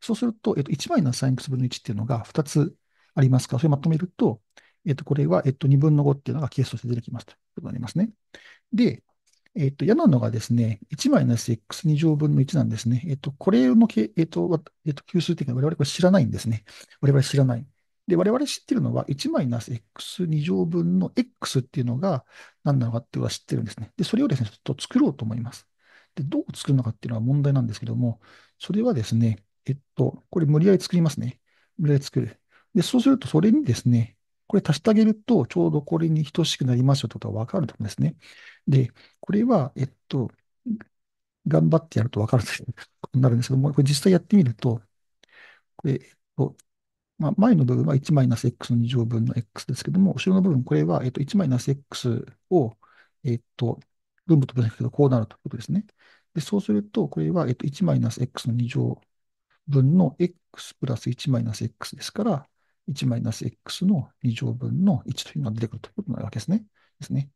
そうすると、えっと、1マイナス 3x 分の1っていうのが2つありますから、それまとめると、えっと、これは、えっと、2分の5っていうのがケースとして出てきますということになりますね。で、えっと、嫌なのがですね、1マイナス x2 乗分の1なんですね。えっと、これのけ、えっと、えっと、級数的には我々これ知らないんですね。我々知らない。で、我々知ってるのは1マイナス x2 乗分の x っていうのが何なのかっていうのは知ってるんですね。で、それをですね、ちょっと作ろうと思います。で、どう作るのかっていうのは問題なんですけども、それはですね、えっと、これ無理やり作りますね。無理やり作る。で、そうするとそれにですね、これ足してあげると、ちょうどこれに等しくなりますよということがわかると思うんですね。で、これは、えっと、頑張ってやるとわかるということになるんですけども、これ実際やってみると、これ、えっと、まあ、前の部分は 1-x の2乗分の x ですけども、後ろの部分、これは、マイナ 1-x を、えっと、分母と分析するとこうなるということですね。で、そうすると、これは、マイナ 1-x の2乗分の x プラス 1-x ですから、1-x の2乗分の1というのが出てくるということになるわけですね。ですね。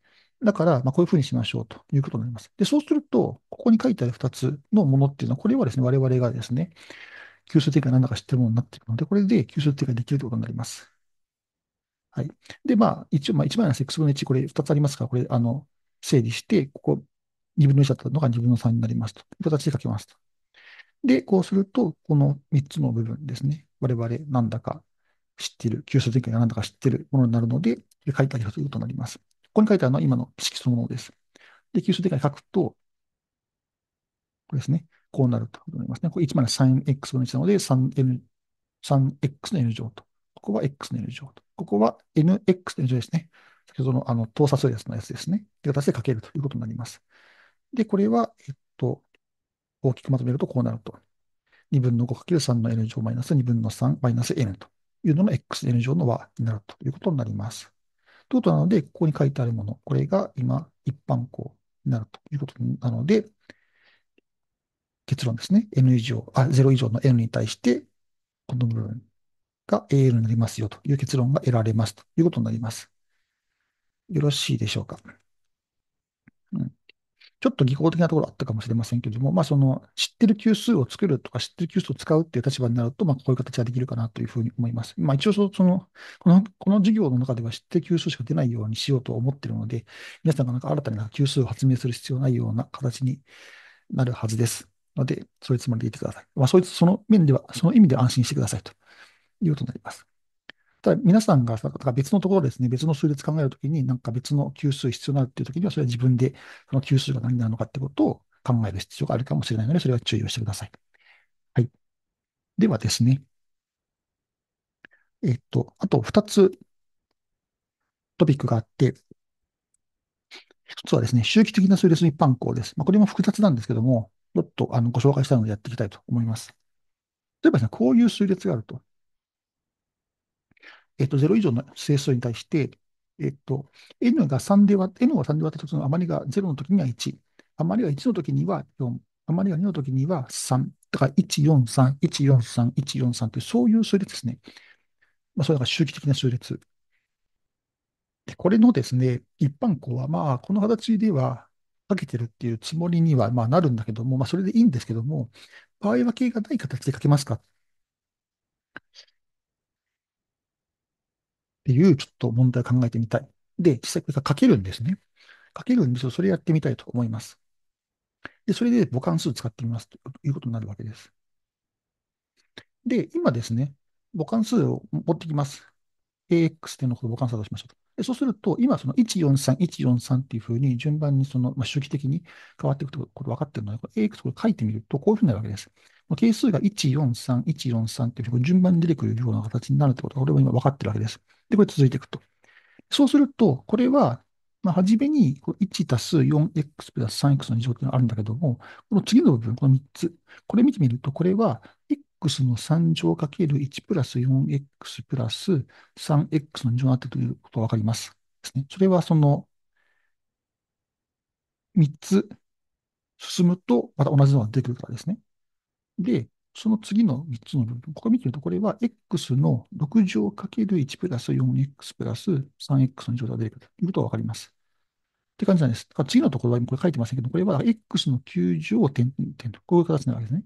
だから、まあ、こういうふうにしましょうということになります。で、そうすると、ここに書いてある2つのものっていうのは、これはですね、我々がですね、吸収展開なんだか知ってるものになっていくので、これで吸収展開できるということになります。はい。で、まあ、一応、まあ、1セックス分の1、これ2つありますから、これ、あの、整理して、ここ、2分の1だったのが2分の3になりますと。いう形で書きますと。で、こうすると、この3つの部分ですね。我々、なんだか知っている、急収展開がなんだか知っているものになるので、書いてあげるということになります。ここに書いてあるのは今の式そのものです。で、急収展開書くと、これですね。こうなるということになりますね。これ1マイナス 3x 分1なので 3n、3x の n 乗と。ここは x の n 乗と。ここは nx の n 乗ですね。先ほどのあの等差数列のやつですね。という形でかけるということになります。で、これは、えっと、大きくまとめるとこうなると。2分の 5×3 の n 乗マイナス2分の3マイナス n というのの xn 乗の和になるということになります。ということなので、ここに書いてあるもの、これが今、一般項になるということなので、結論ですね。n 以上、あ、0以上の n に対して、この部分が al になりますよという結論が得られますということになります。よろしいでしょうか。うん、ちょっと技巧的なところあったかもしれませんけれども、まあ、その知ってる級数を作るとか、知ってる級数を使うっていう立場になると、まあ、こういう形ができるかなというふうに思います。まあ、一応そのこの、この授業の中では知ってる級数しか出ないようにしようと思ってるので、皆さんがなんか新たな級数を発明する必要ないような形になるはずです。ので、そういうつもりでいてください。まあ、そいつ、その面では、その意味では安心してくださいということになります。ただ、皆さんが、だか別のところですね、別の数列考えるときに、なんか別の級数必要になるっていうときには、それは自分で、その級数が何なのかってことを考える必要があるかもしれないので、それは注意をしてください。はい。ではですね。えっと、あと2つトピックがあって、1つはですね、周期的な数列一般項です。まあ、これも複雑なんですけども、ちょっとあのご紹介したいのでやっていきたいと思います。例えばですね、こういう数列があると。えっと、0以上の整数に対して、えっと、n が3で割って、n が3で割った時の余りが0の時には1、余りが1の時には4、余りが2の時には3、だから1、4、3、1、4、3、1、4、3という、そういう数列ですね。まあ、それが周期的な数列。で、これのですね、一般項は、まあ、この形では、かけてるっていうつもりには、まあ、なるんだけども、まあ、それでいいんですけども、場合分けがない形で書けますかっていう、ちょっと問題を考えてみたい。で、実際これが書けるんですね。書けるんですよ。それやってみたいと思います。で、それで母関数使ってみますということになるわけです。で、今ですね、母関数を持ってきます。AX っていうのを母関数としましょう。でそうすると、今、その143、143っていうふうに順番にその、まあ、周期的に変わっていくとこと分かってるので、AX を書いてみると、こういうふうになるわけです。係数が143、143っていうふうに順番に出てくるような形になるってことが、これも今分かってるわけです。で、これ続いていくと。そうすると、これは、まあ、初めに1たす 4x プラス 3x の2乗っていうのがあるんだけども、この次の部分、この3つ、これ見てみると、これは x の3乗かける1プラス 4x プラス 3x の2乗になっているということがわかります。ですね。それはその、3つ進むと、また同じのが出てくるからですね。で、その次の3つの部分、ここ見てると、これは x の6乗かける1プラス 4x プラス 3x の2乗が出てくるということがわかります。って感じなんです。次のところは今これ書いてませんけど、これは x の9乗点点と、こういう形になるわけですね。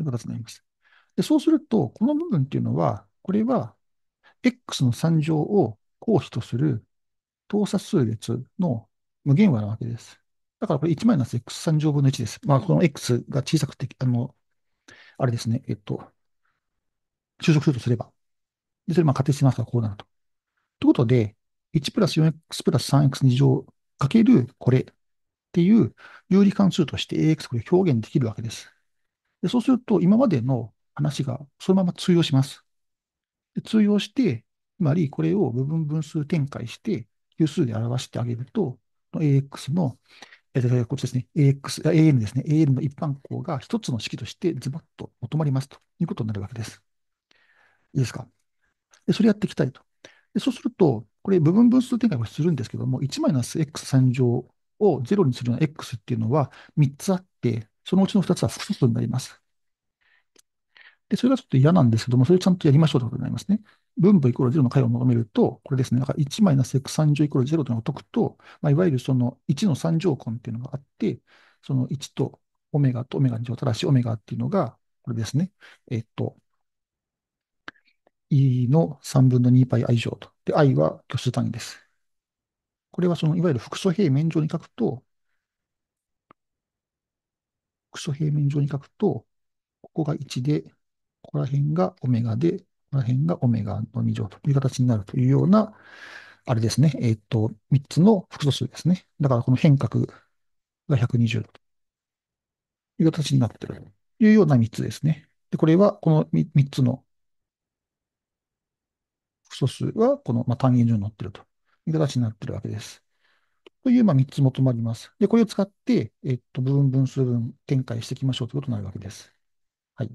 という形になります。で、そうすると、この部分っていうのは、これは、x の3乗を公比とする等差数列の無限和なわけです。だからこれ1マイナス x3 乗分の1です。まあ、この x が小さくて、あの、あれですね、えっと、就職するとすれば。で、それまあ仮定しますからこうなると。ということで、1プラス 4x プラス 3x2 乗かけるこれっていう有利関数として ax これ表現できるわけです。でそうすると、今までの話がそのまま通用します。で通用して、つまりこれを部分分数展開して、有数で表してあげると、AX の、えー、こっちですね、AX、AN ですね、AN の一般項が一つの式としてズバッと求まりますということになるわけです。いいですか。で、それやっていきたいと。でそうすると、これ部分分数展開をするんですけども、1-x3 乗を0にするような x っていうのは3つあって、そのうちの2つは複素数になります。で、それがちょっと嫌なんですけども、それをちゃんとやりましょうということになりますね。分母イコール0の解を求めると、これですね、だから1マイナス x30 イコール0というのを解くと、まあ、いわゆるその1の3乗根っていうのがあって、その1とオメガとオメガ2乗ただしオメガっていうのが、これですね、えっと、e の3分の 2πi 乗と。で、i は虚数単位です。これはそのいわゆる複素平面上に書くと、クソ平面上に書くと、ここが1で、ここら辺がオメガで、ここら辺がオメガの2乗という形になるというような、あれですね、えっ、ー、と、3つの複素数ですね。だからこの変革が120度という形になっているというような3つですね。で、これはこの 3, 3つの複素数はこの、まあ、単元上に載っているという形になっているわけです。という、まあ、3つ求まります。で、これを使って、えっと、部分分数分展開していきましょうということになるわけです。はい。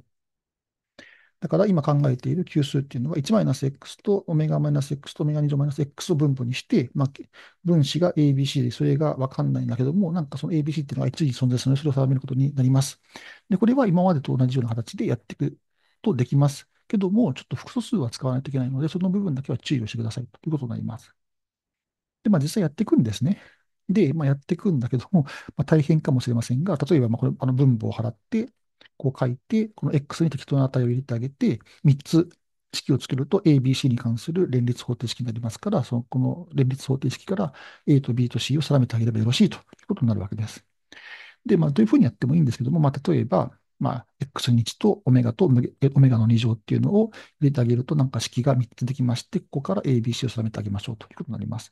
だから今考えている級数っていうのは 1-x と ω-x と ω2-x を分母にして、まあ、分子が ABC でそれがわかんないんだけども、なんかその ABC っていうのが一時存在するので、それを定めることになります。で、これは今までと同じような形でやっていくとできます。けども、ちょっと複素数は使わないといけないので、その部分だけは注意をしてくださいということになります。で、まあ実際やっていくんですね。で、まあ、やっていくんだけども、まあ、大変かもしれませんが、例えば、まあ、これ、あの分母を払って、こう書いて、この X に適当な値を入れてあげて、3つ式をつけると ABC に関する連立方程式になりますから、そのこの連立方程式から A と B と C を定めてあげればよろしいということになるわけです。で、まあ、どういうふうにやってもいいんですけども、まあ、例えば、まあ、x 2とオメガとオメガの2乗っていうのを入れてあげると、なんか式が3つできまして、ここから ABC を定めてあげましょうということになります。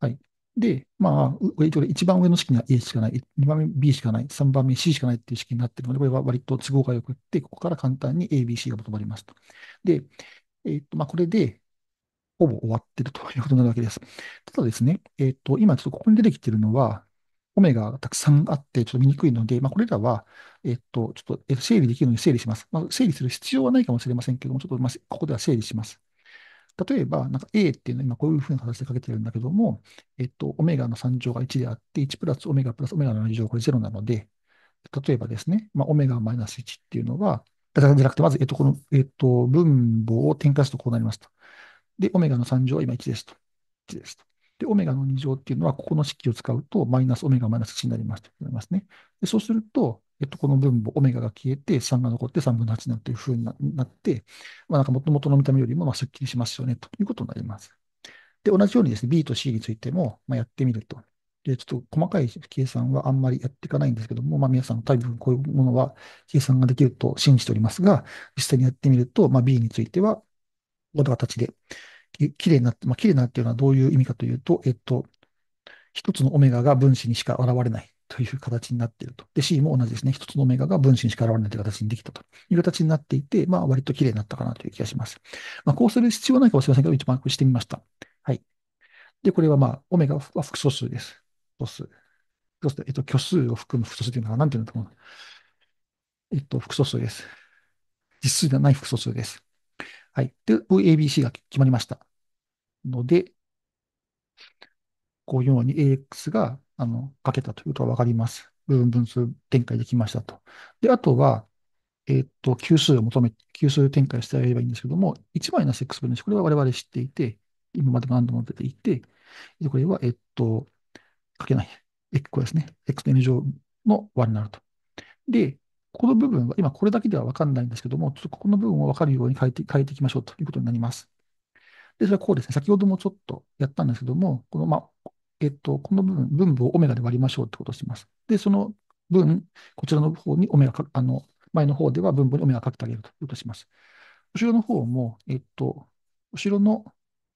はい。で、まあ、一番上の式には A しかない、2番目 B しかない、3番目 C しかないっていう式になってるので、これは割と都合がよくって、ここから簡単に A、B、C が求まりますと。で、えっ、ー、と、まあ、これで、ほぼ終わってるということになるわけです。ただですね、えっ、ー、と、今ちょっとここに出てきてるのは、オメガがたくさんあって、ちょっと見にくいので、まあ、これらは、えっと、ちょっと整理できるように整理します。まあ、整理する必要はないかもしれませんけども、ちょっとまここでは整理します。例えば、なんか A っていうのは今こういうふうな形で書けてるんだけども、えっと、オメガの3乗が1であって、1プラスオメガプラスオメガの2乗、これ0なので、例えばですね、まあ、オメガマイナス1っていうのは、じゃなくて、まず、えっと、この、えっと、分母を添加するとこうなりますと。で、オメガの3乗は今1ですと。1ですと。で、オメガの2乗っていうのは、ここの式を使うと、マイナスオメガマイナス1になりますとないますね。で、そうすると、えっと、この分母、オメガが消えて、3が残って3分の8になるというふうになって、まあ、なんか元々の見た目よりも、まあ、すっきりしますよね、ということになります。で、同じようにですね、B と C についても、まあ、やってみると。で、ちょっと細かい計算はあんまりやっていかないんですけども、まあ皆さん、大分こういうものは計算ができると信じておりますが、実際にやってみると、まあ B については、この形で、綺麗になって、まあ、綺麗なっていうのはどういう意味かというと、えっと、一つのオメガが分子にしか現れないという形になっていると。で、C も同じですね。一つのオメガが分子にしか現れないという形にできたという形になっていて、まあ、割と綺麗になったかなという気がします。まあ、こうする必要はないかもしれませんけど、一番してみました。はい。で、これはまあ、オメガは複素数です。素数。素数えっと、虚数を含む複素数というのは何ていうのかな。えっと、複素数です。実数ではない複素数です。はい。で、VABC が決まりました。ので、こういううに AX が、あの、かけたということがわかります。部分分数展開できましたと。で、あとは、えっ、ー、と、級数を求め、級数展開してあげればいいんですけども、1マイナス X 分の1、これは我々知っていて、今まで何度も出ていて、これは、えっ、ー、と、かけない。こですね。X の N 乗の和になると。で、この部分は、今これだけではわかんないんですけども、ちょっとここの部分を分かるように変えて、変えていきましょうということになります。で、それはこうですね。先ほどもちょっとやったんですけども、この、まあ、えっと、この部分、分母をオメガで割りましょうってことをします。で、その分、こちらの方にオメガか、あの、前の方では分母にオメガかけてあげるということをします。後ろの方も、えっと、後ろの、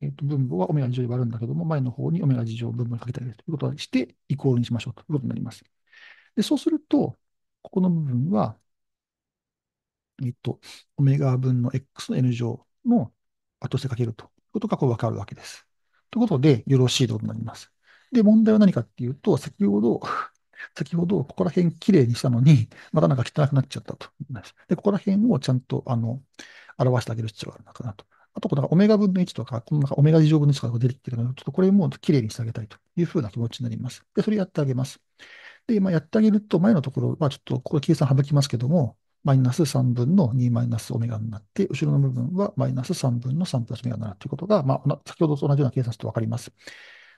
えっと、分母はオメガ2乗で割るんだけども、前の方にオメガ2乗分母にかけてあげるということをして、イコールにしましょうということになります。で、そうすると、ここの部分は、えっと、オメガ分の x の n 乗の後してかけるということがこう分かるわけです。ということで、よろしいとことになります。で、問題は何かっていうと、先ほど、先ほどここら辺きれいにしたのに、またなんか汚くなっちゃったとで、ここら辺をちゃんと、あの、表してあげる必要があるのかなと。あと、このオメガ分の1とか、このなんかオメガ2乗分の1とか出てきてるので、ちょっとこれもきれいにしてあげたいというふうな気持ちになります。で、それやってあげます。で、まあ、やってあげると、前のところまあ、ちょっと、これ計算省きますけども、マイナス3分の2マイナスオメガになって、後ろの部分はマイナス3分の3プラスオメガになるということが、まあ、先ほどと同じような計算するとわかります。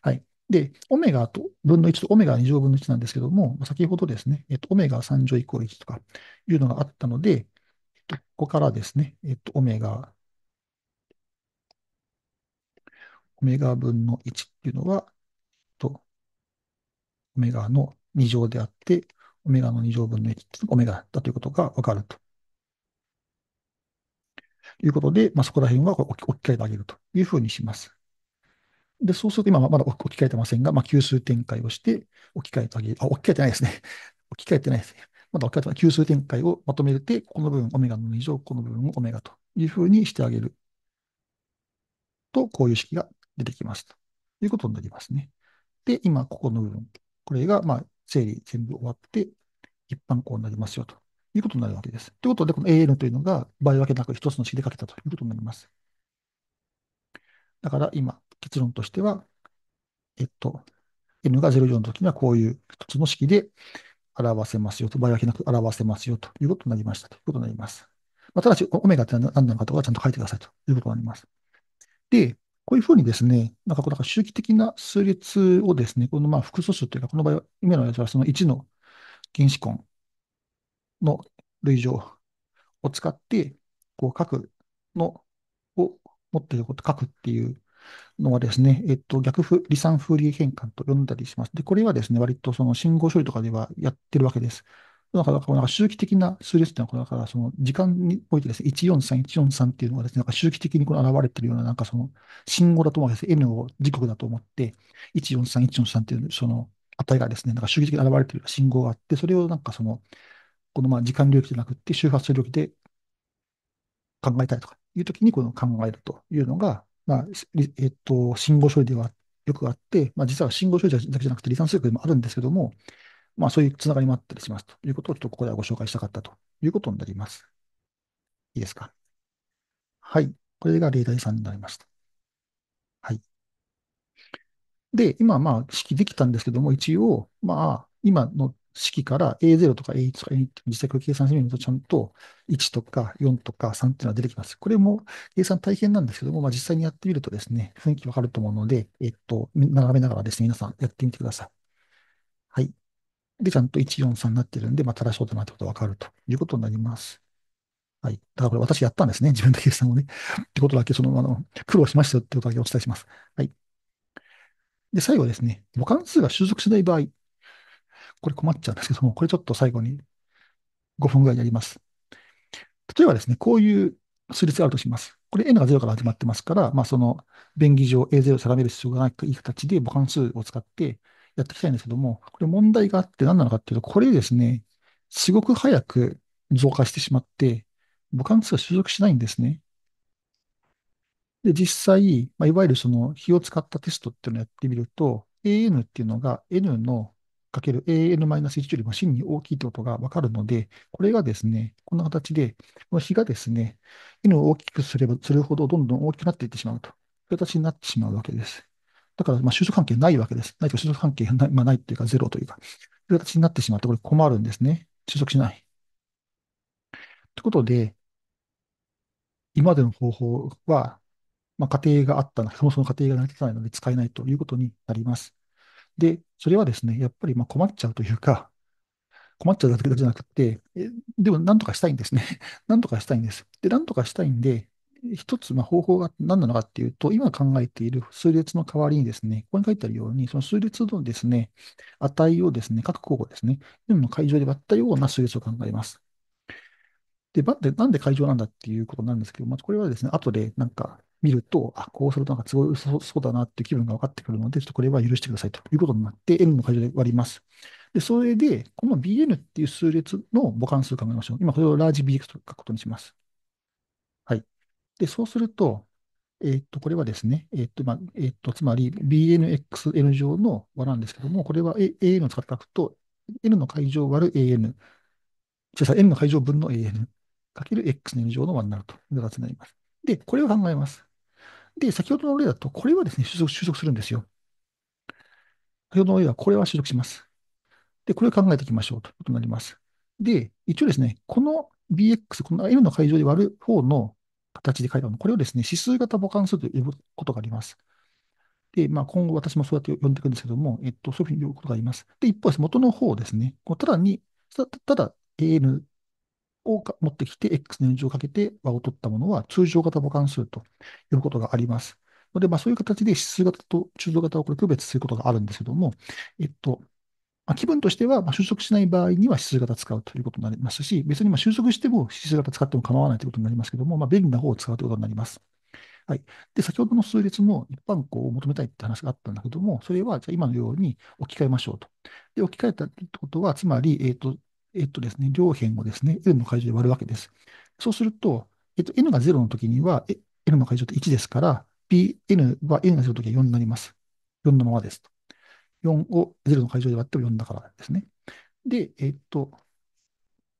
はい。で、オメガと分の1とオメガ2乗分の1なんですけども、先ほどですね、えっと、オメガ3乗イコール1とかいうのがあったので、えっと、ここからですね、えっと、オメガ、オメガ分の1っていうのは、えっと、オメガの2乗であって、オメガの2乗分の1ってオメガだったということがわかると。いうことで、まあ、そこら辺は置き換えてあげるというふうにします。で、そうすると今はまだ置き換えてませんが、まあ、級数展開をして置き換えてあげる。あ、置き換えてないですね。置き換えてないですね。まだ置き換えてない。級数展開をまとめて、この部分オメガの2乗、この部分をオメガというふうにしてあげる。と、こういう式が出てきますということになりますね。で、今、ここの部分。これが、まあ、整理全部終わって、一般項になりますよということになるわけです。ということで、この AN というのが、場合分けなく一つの式で書けたということになります。だから今、結論としては、えっと、n が0以上の時にはこういう一つの式で表せますよと、場合分けなく表せますよということになりましたということになります。まあ、ただし、オメガって何なのかとかちゃんと書いてくださいということになります。で、こういうふうにですね、なんかこう、なんか周期的な数列をですね、このまあ複素数というか、この場合は、今のやつはその1の原子根の類乗を使って、こう、核のを持っていること、核っていうのはですね、えっと、逆不離散フーリ変換と呼んだりします。で、これはですね、割とその信号処理とかではやってるわけです。だから、なんか周期的な数列っていうのは、だから、その時間においてですね、143、143っていうのがですね、なんか周期的にこの現れているような、なんかその、信号だと思うんです N を時刻だと思って、143、143っていう、その、値がですね、なんか周期的に現れている信号があって、それをなんかその、このまあ時間領域じゃなくて、周波数領域で考えたいとかいうときに、この考えるというのが、まあ、えっと、信号処理ではよくあって、まあ、実は信号処理だけじゃなくて、離散数学でもあるんですけども、まあ、そういうつながりもあったりしますということをちょっとここではご紹介したかったということになります。いいですか。はい。これが例題3になりました。はい。で、今、まあ、式できたんですけども、一応、まあ、今の式から A0 とか A1 とか A2 実際これ計算してみるとちゃんと1とか4とか3っていうのは出てきます。これも計算大変なんですけども、まあ、実際にやってみるとですね、雰囲気わかると思うので、えっと、眺めながらですね、皆さんやってみてください。はい。で、ちゃんと143になってるんで、まあ、正しそうだなってことがわかるということになります。はい。だからこれ私やったんですね。自分の計算をね。ってことだけ、その、あの、苦労しましたよってことだけお伝えします。はい。で、最後ですね。母関数が収束しない場合。これ困っちゃうんですけども、これちょっと最後に5分ぐらいやります。例えばですね、こういう数列があるとします。これ n が0から始まってますから、まあ、その、便宜上 a0 を定める必要がないという形で母関数を使って、やっていきたいんですけども、これ問題があって何なのかっていうと、これですね、すごく早く増加してしまって、母艦数が収束しないんですね。で、実際、まあ、いわゆるその比を使ったテストっていうのをやってみると、AN っていうのが N のかける AN-1 よりも真に大きいってことがわかるので、これがですね、こんな形で、この比がですね、N を大きくすればするほどどんどん大きくなっていってしまうという形になってしまうわけです。だから、まあ、就職関係ないわけです。ないと就職関係がない,、まあ、ないというか、ゼロというか、という形になってしまって、これ困るんですね。就職しない。ということで、今までの方法は、まあ、家庭があったな、そもそも家庭が成り立たないので使えないということになります。で、それはですね、やっぱりまあ困っちゃうというか、困っちゃうだけじゃなくて、えでもなんとかしたいんですね。な んとかしたいんです。で、なんとかしたいんで、一つ、まあ、方法が何なのかっていうと、今考えている数列の代わりにですね、ここに書いてあるように、その数列のですね、値をですね、各候補ですね、4の会場で割ったような数列を考えます。で、なんで会場なんだっていうことなんですけど、まあ、これはですね、後でなんか見ると、あ、こうするとなんかすごいそうだなっていう気分が分かってくるので、ちょっとこれは許してくださいということになって、N の会場で割ります。で、それで、この BN っていう数列の母関数を考えましょう。今、これをラージ BX と書くことにします。で、そうすると、えっと、これはですね、えっと、まえっと、つまり BNXN 乗の和なんですけども、これは AN を使って書くと、N の階乗割る AN、違う、N の階乗分の AN かける X N 乗の和になるという形になります。で、これを考えます。で、先ほどの例だと、これはですね、収束、収束するんですよ。先ほどの例は、これは収束します。で、これを考えていきましょうということになります。で、一応ですね、この BX、この N の階乗で割る方の形で書いたもの、これをですね、指数型母関数と呼ぶことがあります。で、まあ、今後私もそうやって呼んでいくんですけども、えっと、そういうふうに呼ぶことがあります。で、一方です、元の方ですね、こうただに、たただ AN を持ってきて、X の4乗をかけて和を取ったものは、通常型母関数と呼ぶことがあります。ので、まあ、そういう形で指数型と中道型をこれ区別することがあるんですけども、えっと、まあ、気分としては、まあ、収束しない場合には指数型使うということになりますし、別にま収束しても指数型使っても構わないということになりますけども、まあ、便利な方を使うということになります。はい。で、先ほどの数列の一般項を求めたいって話があったんだけども、それは、じゃ今のように置き換えましょうと。で、置き換えたってことは、つまり、えっ、ー、と、えっ、ー、とですね、両辺をですね、n の解除で割るわけです。そうすると、えっ、ー、と、N が0の時には、n の解除って1ですから、P、N は N が0の時は4になります。4のままですと。4を0の解消で割っても4だからですね。で、えっと、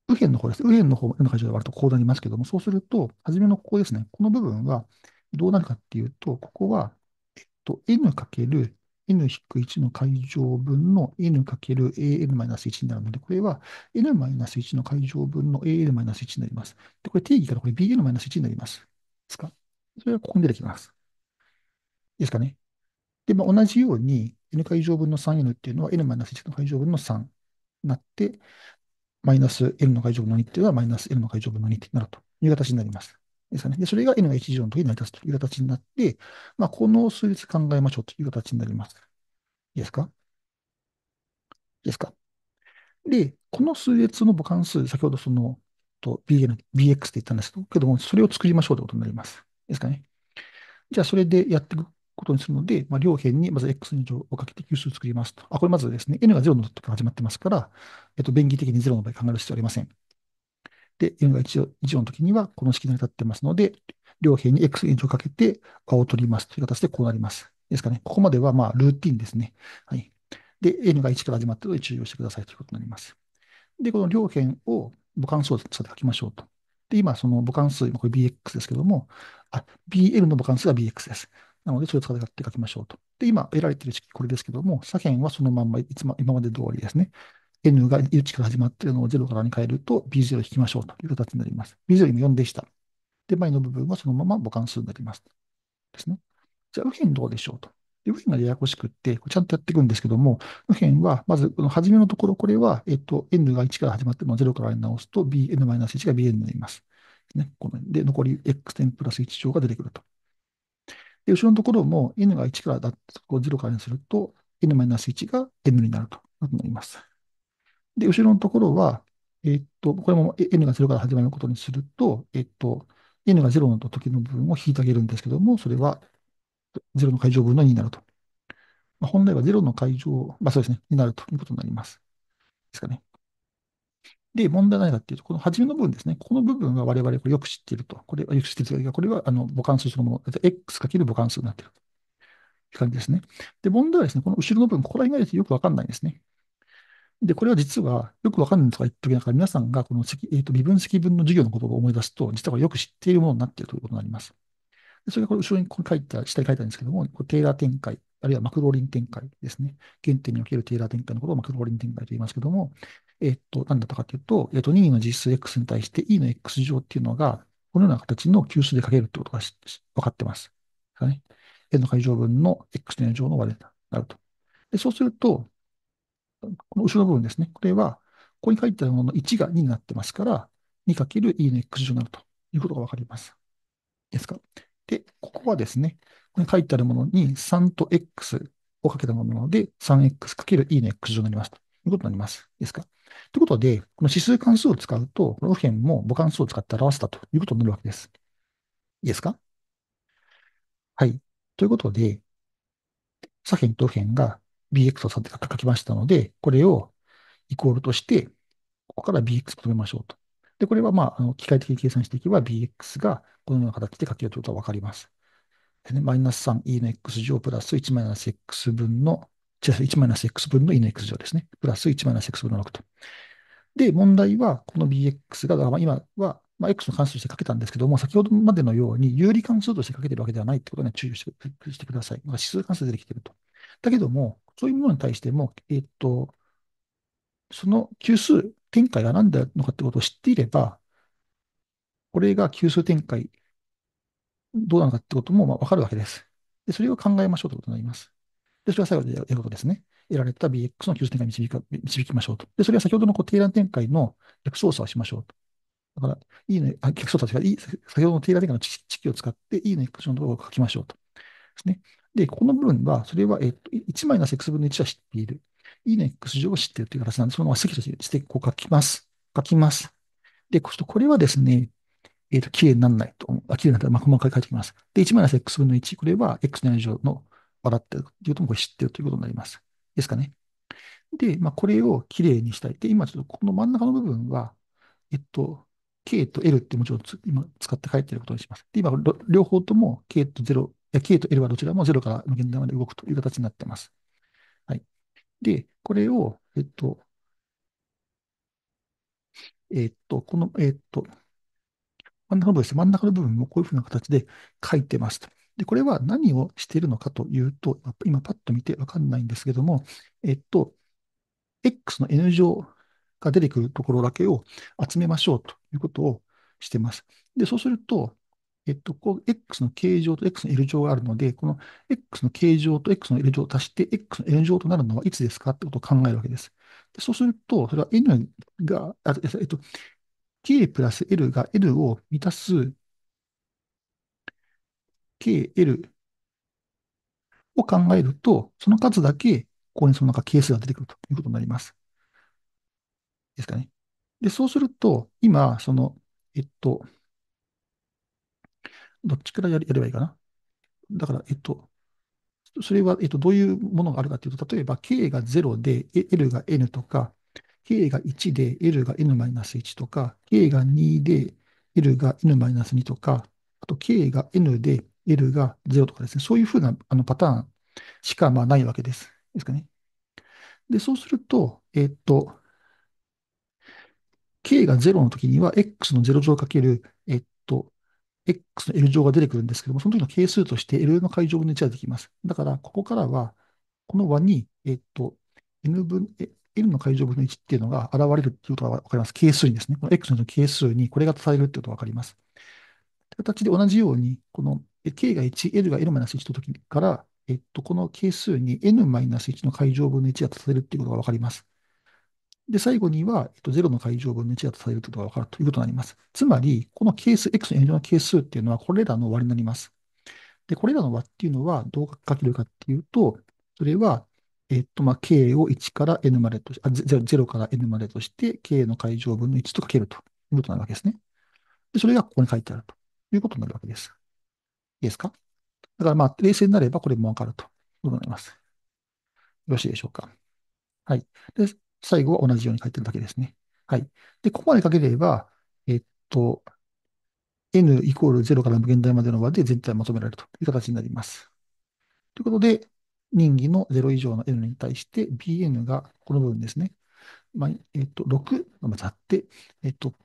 右辺の方です。右辺の方、の解消で割るとこうなりますけども、そうすると、初めのここですね。この部分はどうなるかっていうと、ここは、えっと、n かける n-1 の解乗分の n×an-1 になるので、これは n-1 の解乗分の an-1 になります。で、これ定義からこれ bn-1 になります。ですかそれがここに出てきます。ですかね。で、まあ、同じように n 階乗分の 3n っていうのは n-1 の階乗分の3になって、マイナス n の階乗分の2っていうのはマイナス n の階乗分の2ってなるという形になります。ですね。で、それが n が1乗上の時に成り立つという形になって、まあ、この数列考えましょうという形になります。いいですかいいですかで、この数列の母関数、先ほどその、と BN、BX って言ったんですけども、それを作りましょうということになります。ですかね。じゃあ、それでやっていくことにするので、まあ、両辺にまず x2 乗をかけて級数を作りますと。あ、これまずですね、n が0の時から始まってますから、えっと、便宜的に0の場合考える必要ありません。で、n が 1, 1の時にはこの式に立ってますので、両辺に x 2乗をかけて和を取りますという形でこうなります。ですかね。ここまではまあルーティンですね。はい。で、n が1から始まったので注意をしてくださいということになります。で、この両辺を母関数とって書きましょうと。で、今、その母関数、これ bx ですけども、あ、bl の母関数が bx です。なので、それを使って書きましょうと。で、今得られている式、これですけども、左辺はそのまんま、いつも、今まで通りですね。n が1から始まっているのを0からに変えると b0 引きましょうという形になります。b0 今4でした。で、前の部分はそのまま母関数になります。ですね。じゃあ、右辺どうでしょうと。で、右辺がややこしくって、ちゃんとやっていくんですけども、右辺は、まず、この初めのところ、これは、えっと、n が1から始まってるのを0から直すと、bn-1 が bn になります。ね、この辺で、残り x 点プラス1乗が出てくると。で、後ろのところも n が1からだこう0からにすると、n-1 が n になるとなります。で、後ろのところは、えー、っと、これも n が0から始まることにすると、えー、っと、n が0の時の部分を引いてあげるんですけども、それは0の解乗分の2になると。まあ、本来は0の解乗、まあそうですね、になるということになります。ですかね。で、問題ないかっていうと、この初めの部分ですね。この部分は我々これよく知っていると。これはよく知っているというか、これはあの母関数そのもの、x かける母関数になっているという感じですね。で、問題はですね、この後ろの部分、ここら辺がですね、よくわかんないんですね。で、これは実はよくわかんないとか言っておきながら、皆さんがこの積、えーと、微分積分の授業のことを思い出すと、実はよく知っているものになっているということになります。でそれがこれ後ろにこれ書いた、下に書いたんですけども、これテーラー展開、あるいはマクローリン展開ですね。原点におけるテーラー展開のことをマクローリン展開と言いますけども、えっと、何だったかというと、えっと、任意の実数 x に対して e の x 乗っていうのが、このような形の級数で書けるってことが分かってます。ね。n の解乗分の x の乗の割れになると。で、そうすると、この後ろの部分ですね。これは、ここに書いてあるものの1が2になってますから、2×e の x 乗になるということが分かります。ですか。で、ここはですね、ここに書いてあるものに3と x をかけたものなので、3x×e の x 乗になりますと。ということになります。ですか。ということで、この指数関数を使うと、この右辺も母関数を使って表したということになるわけです。いいですかはい。ということで、左辺と右辺が bx を書きましたので、これをイコールとして、ここから bx 求めましょうと。で、これはまあ、あの機械的に計算していけば bx がこのような形で書けるということがわかります。でね、マイナス 3e の x 乗プラス1マイナス x 分の1マイナス x 分の e の x 乗ですね。プラス1マイナス x 分の6と。で、問題は、この bx が、まあ、今は、まあ、x の関数として書けたんですけども、先ほどまでのように有理関数として書けてるわけではないってことに、ね、注意してください。まあ、指数関数出てきてると。だけども、そういうものに対しても、えっ、と、その級数展開が何であるのかってことを知っていれば、これが級数展開、どうなのかってこともまあわかるわけです。で、それを考えましょうということになります。で、それは最後でやることですね。得られた BX の急0点が導か導きましょうと。で、それは先ほどのこう定覧展開の逆操作をしましょうと。だから、いいね、あ逆操作というか、先ほどの定覧展開の知識を使って、いいね、エクションのところを書きましょうと。ですね。で、ここの部分は、それは、えっと、1枚の x 分の1は知っている。いいね、x 上を知っているという形なんで、そのまま席としてこう書きます。書きます。で、これはですね、えっ、ー、と、綺麗にならないと。あ、綺麗になったら、まあ、細かい書いてきます。で、1マイナス x 分の1、これは x の乗の笑ってるというと、これ知ってるということになります。ですかね。で、まあ、これをきれいにしたい。で、今ちょっとこの真ん中の部分は、えっと、K と L ってもちろん今使って書いてることにします。で、今、両方とも K と0、いや K と L はどちらも0から無限大まで動くという形になってます。はい。で、これを、えっと、えっと、この、えっと、真ん中の部分です。真ん中の部分もこういうふうな形で書いてますと。で、これは何をしているのかというと、今パッと見てわかんないんですけども、えっと、X の N 乗が出てくるところだけを集めましょうということをしてます。で、そうすると、えっと、こう、X の形状と X の L 乗があるので、この X の形状と X の L 乗を足して、X の N 乗となるのはいつですかってことを考えるわけです。でそうすると、それは N が、あえっと、K プラス L が L を満たす KL を考えると、その数だけ、ここにその中係数が出てくるということになります。ですかね。で、そうすると、今、その、えっと、どっちからやればいいかな。だから、えっと、それは、えっと、どういうものがあるかというと、例えば、k が0で l が n とか、k が1で l が n-1 とか、k が2で l が n-2 とか、あと k が n で L が0とかですね、そういうふうなあのパターンしかまあないわけです。ですかね。で、そうすると、えっと、k が0の時には、x の0乗かける、えっと、x の L 乗が出てくるんですけども、その時の係数として L の解乗分の1ができます。だから、ここからは、この和に、えっと、n 分、L の解乗分の1っていうのが現れるっていうことがわかります。係数にですね。この x の係数にこれが足されるっていうことがわかります。形で同じように、この k が 1L が L-1 の時から、えっと、この係数に N-1 の解乗分の1だとされるっていうことがわかります。で、最後には、えっと、0の解乗分の1だとされるということがわかるということになります。つまり、この係数、x の円上の係数っていうのは、これらの和になります。で、これらの和っていうのは、どう書けるかっていうと、それは、えっと、ま k を1から n までとあ、0から n までとして、k の解乗分の1とかけるということになるわけですね。で、それがここに書いてあるということになるわけです。いいですかだからまあ、冷静になればこれもわかるということになります。よろしいでしょうか。はい。で、最後は同じように書いてるだけですね。はい。で、ここまで書ければ、えっと、n イコール0から無限大までの和で全体を求められるという形になります。ということで、任意の0以上の n に対して bn がこの部分ですね。まあ、えっと、6、まあ、ざって、えっと、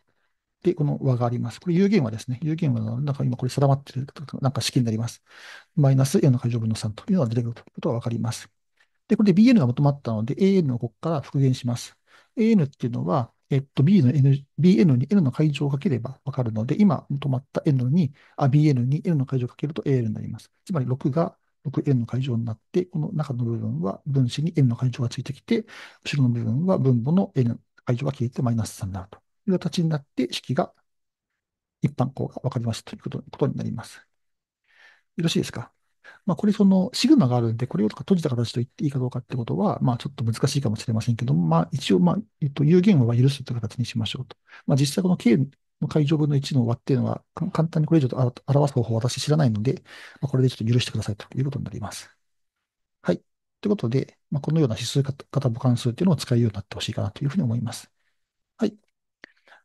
で、この和があります。これ有限和ですね。有限和の、なんか今これ定まってる、なんか式になります。マイナス A の解乗分の3というのが出てくるということがわかります。で、これで BN が求まったので、AN をここから復元します。AN っていうのは、えっと、B の N、BN に N の解乗をかければわかるので、今止まった N に、あ、BN に N の解乗をかけると AN になります。つまり6が 6N の解乗になって、この中の部分は分子に N の解乗がついてきて、後ろの部分は分母の N 解乗が消えてマイナス3になると。いう形になって、式が一般項が分かりますということになります。よろしいですかまあ、これその、シグマがあるんで、これをとか閉じた形と言っていいかどうかってことは、まあ、ちょっと難しいかもしれませんけども、まあ、一応、まあ、えっと、有限は許すという形にしましょうと。まあ、実際この K の解除分の1の和っていうのは、簡単にこれ以上表す方法は私知らないので、まあ、これでちょっと許してくださいということになります。はい。ということで、まあ、このような指数型母関数っていうのを使うようになってほしいかなというふうに思います。はい。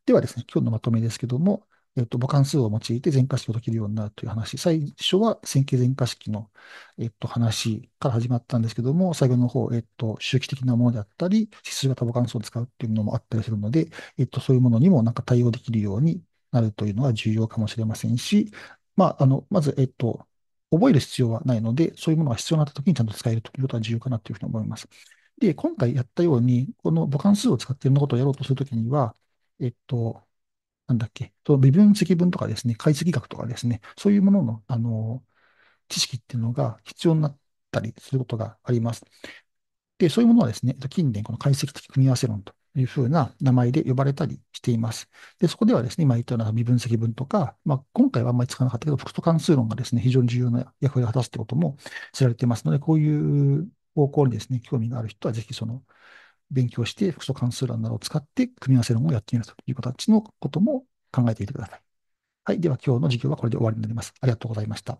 ではですね、今日のまとめですけども、えっと、母関数を用いて全化式を解けるようになるという話。最初は線形全化式の、えっと、話から始まったんですけども、最後の方、えっと、周期的なものであったり、指数型母関数を使うっていうのもあったりするので、えっと、そういうものにもなんか対応できるようになるというのは重要かもしれませんし、まあ、あの、まず、えっと、覚える必要はないので、そういうものが必要になった時にちゃんと使えるということは重要かなというふうに思います。で、今回やったように、この母関数を使っていろんなことをやろうとするときには、えっと、なんだっけ、その微分積分とかですね、解析学とかですね、そういうものの、あの、知識っていうのが必要になったりすることがあります。で、そういうものはですね、近年、この解析的組み合わせ論というふうな名前で呼ばれたりしています。で、そこではですね、今言ったような微分積分とか、まあ、今回はあんまり使わなかったけど、複素関数論がですね、非常に重要な役割を果たすということも知られていますので、こういう方向にですね、興味がある人は、ぜひその勉強して、複素関数欄などを使って組み合わせ論をやってみるという形のことも考えていてください。はい。では今日の授業はこれで終わりになります。ありがとうございました。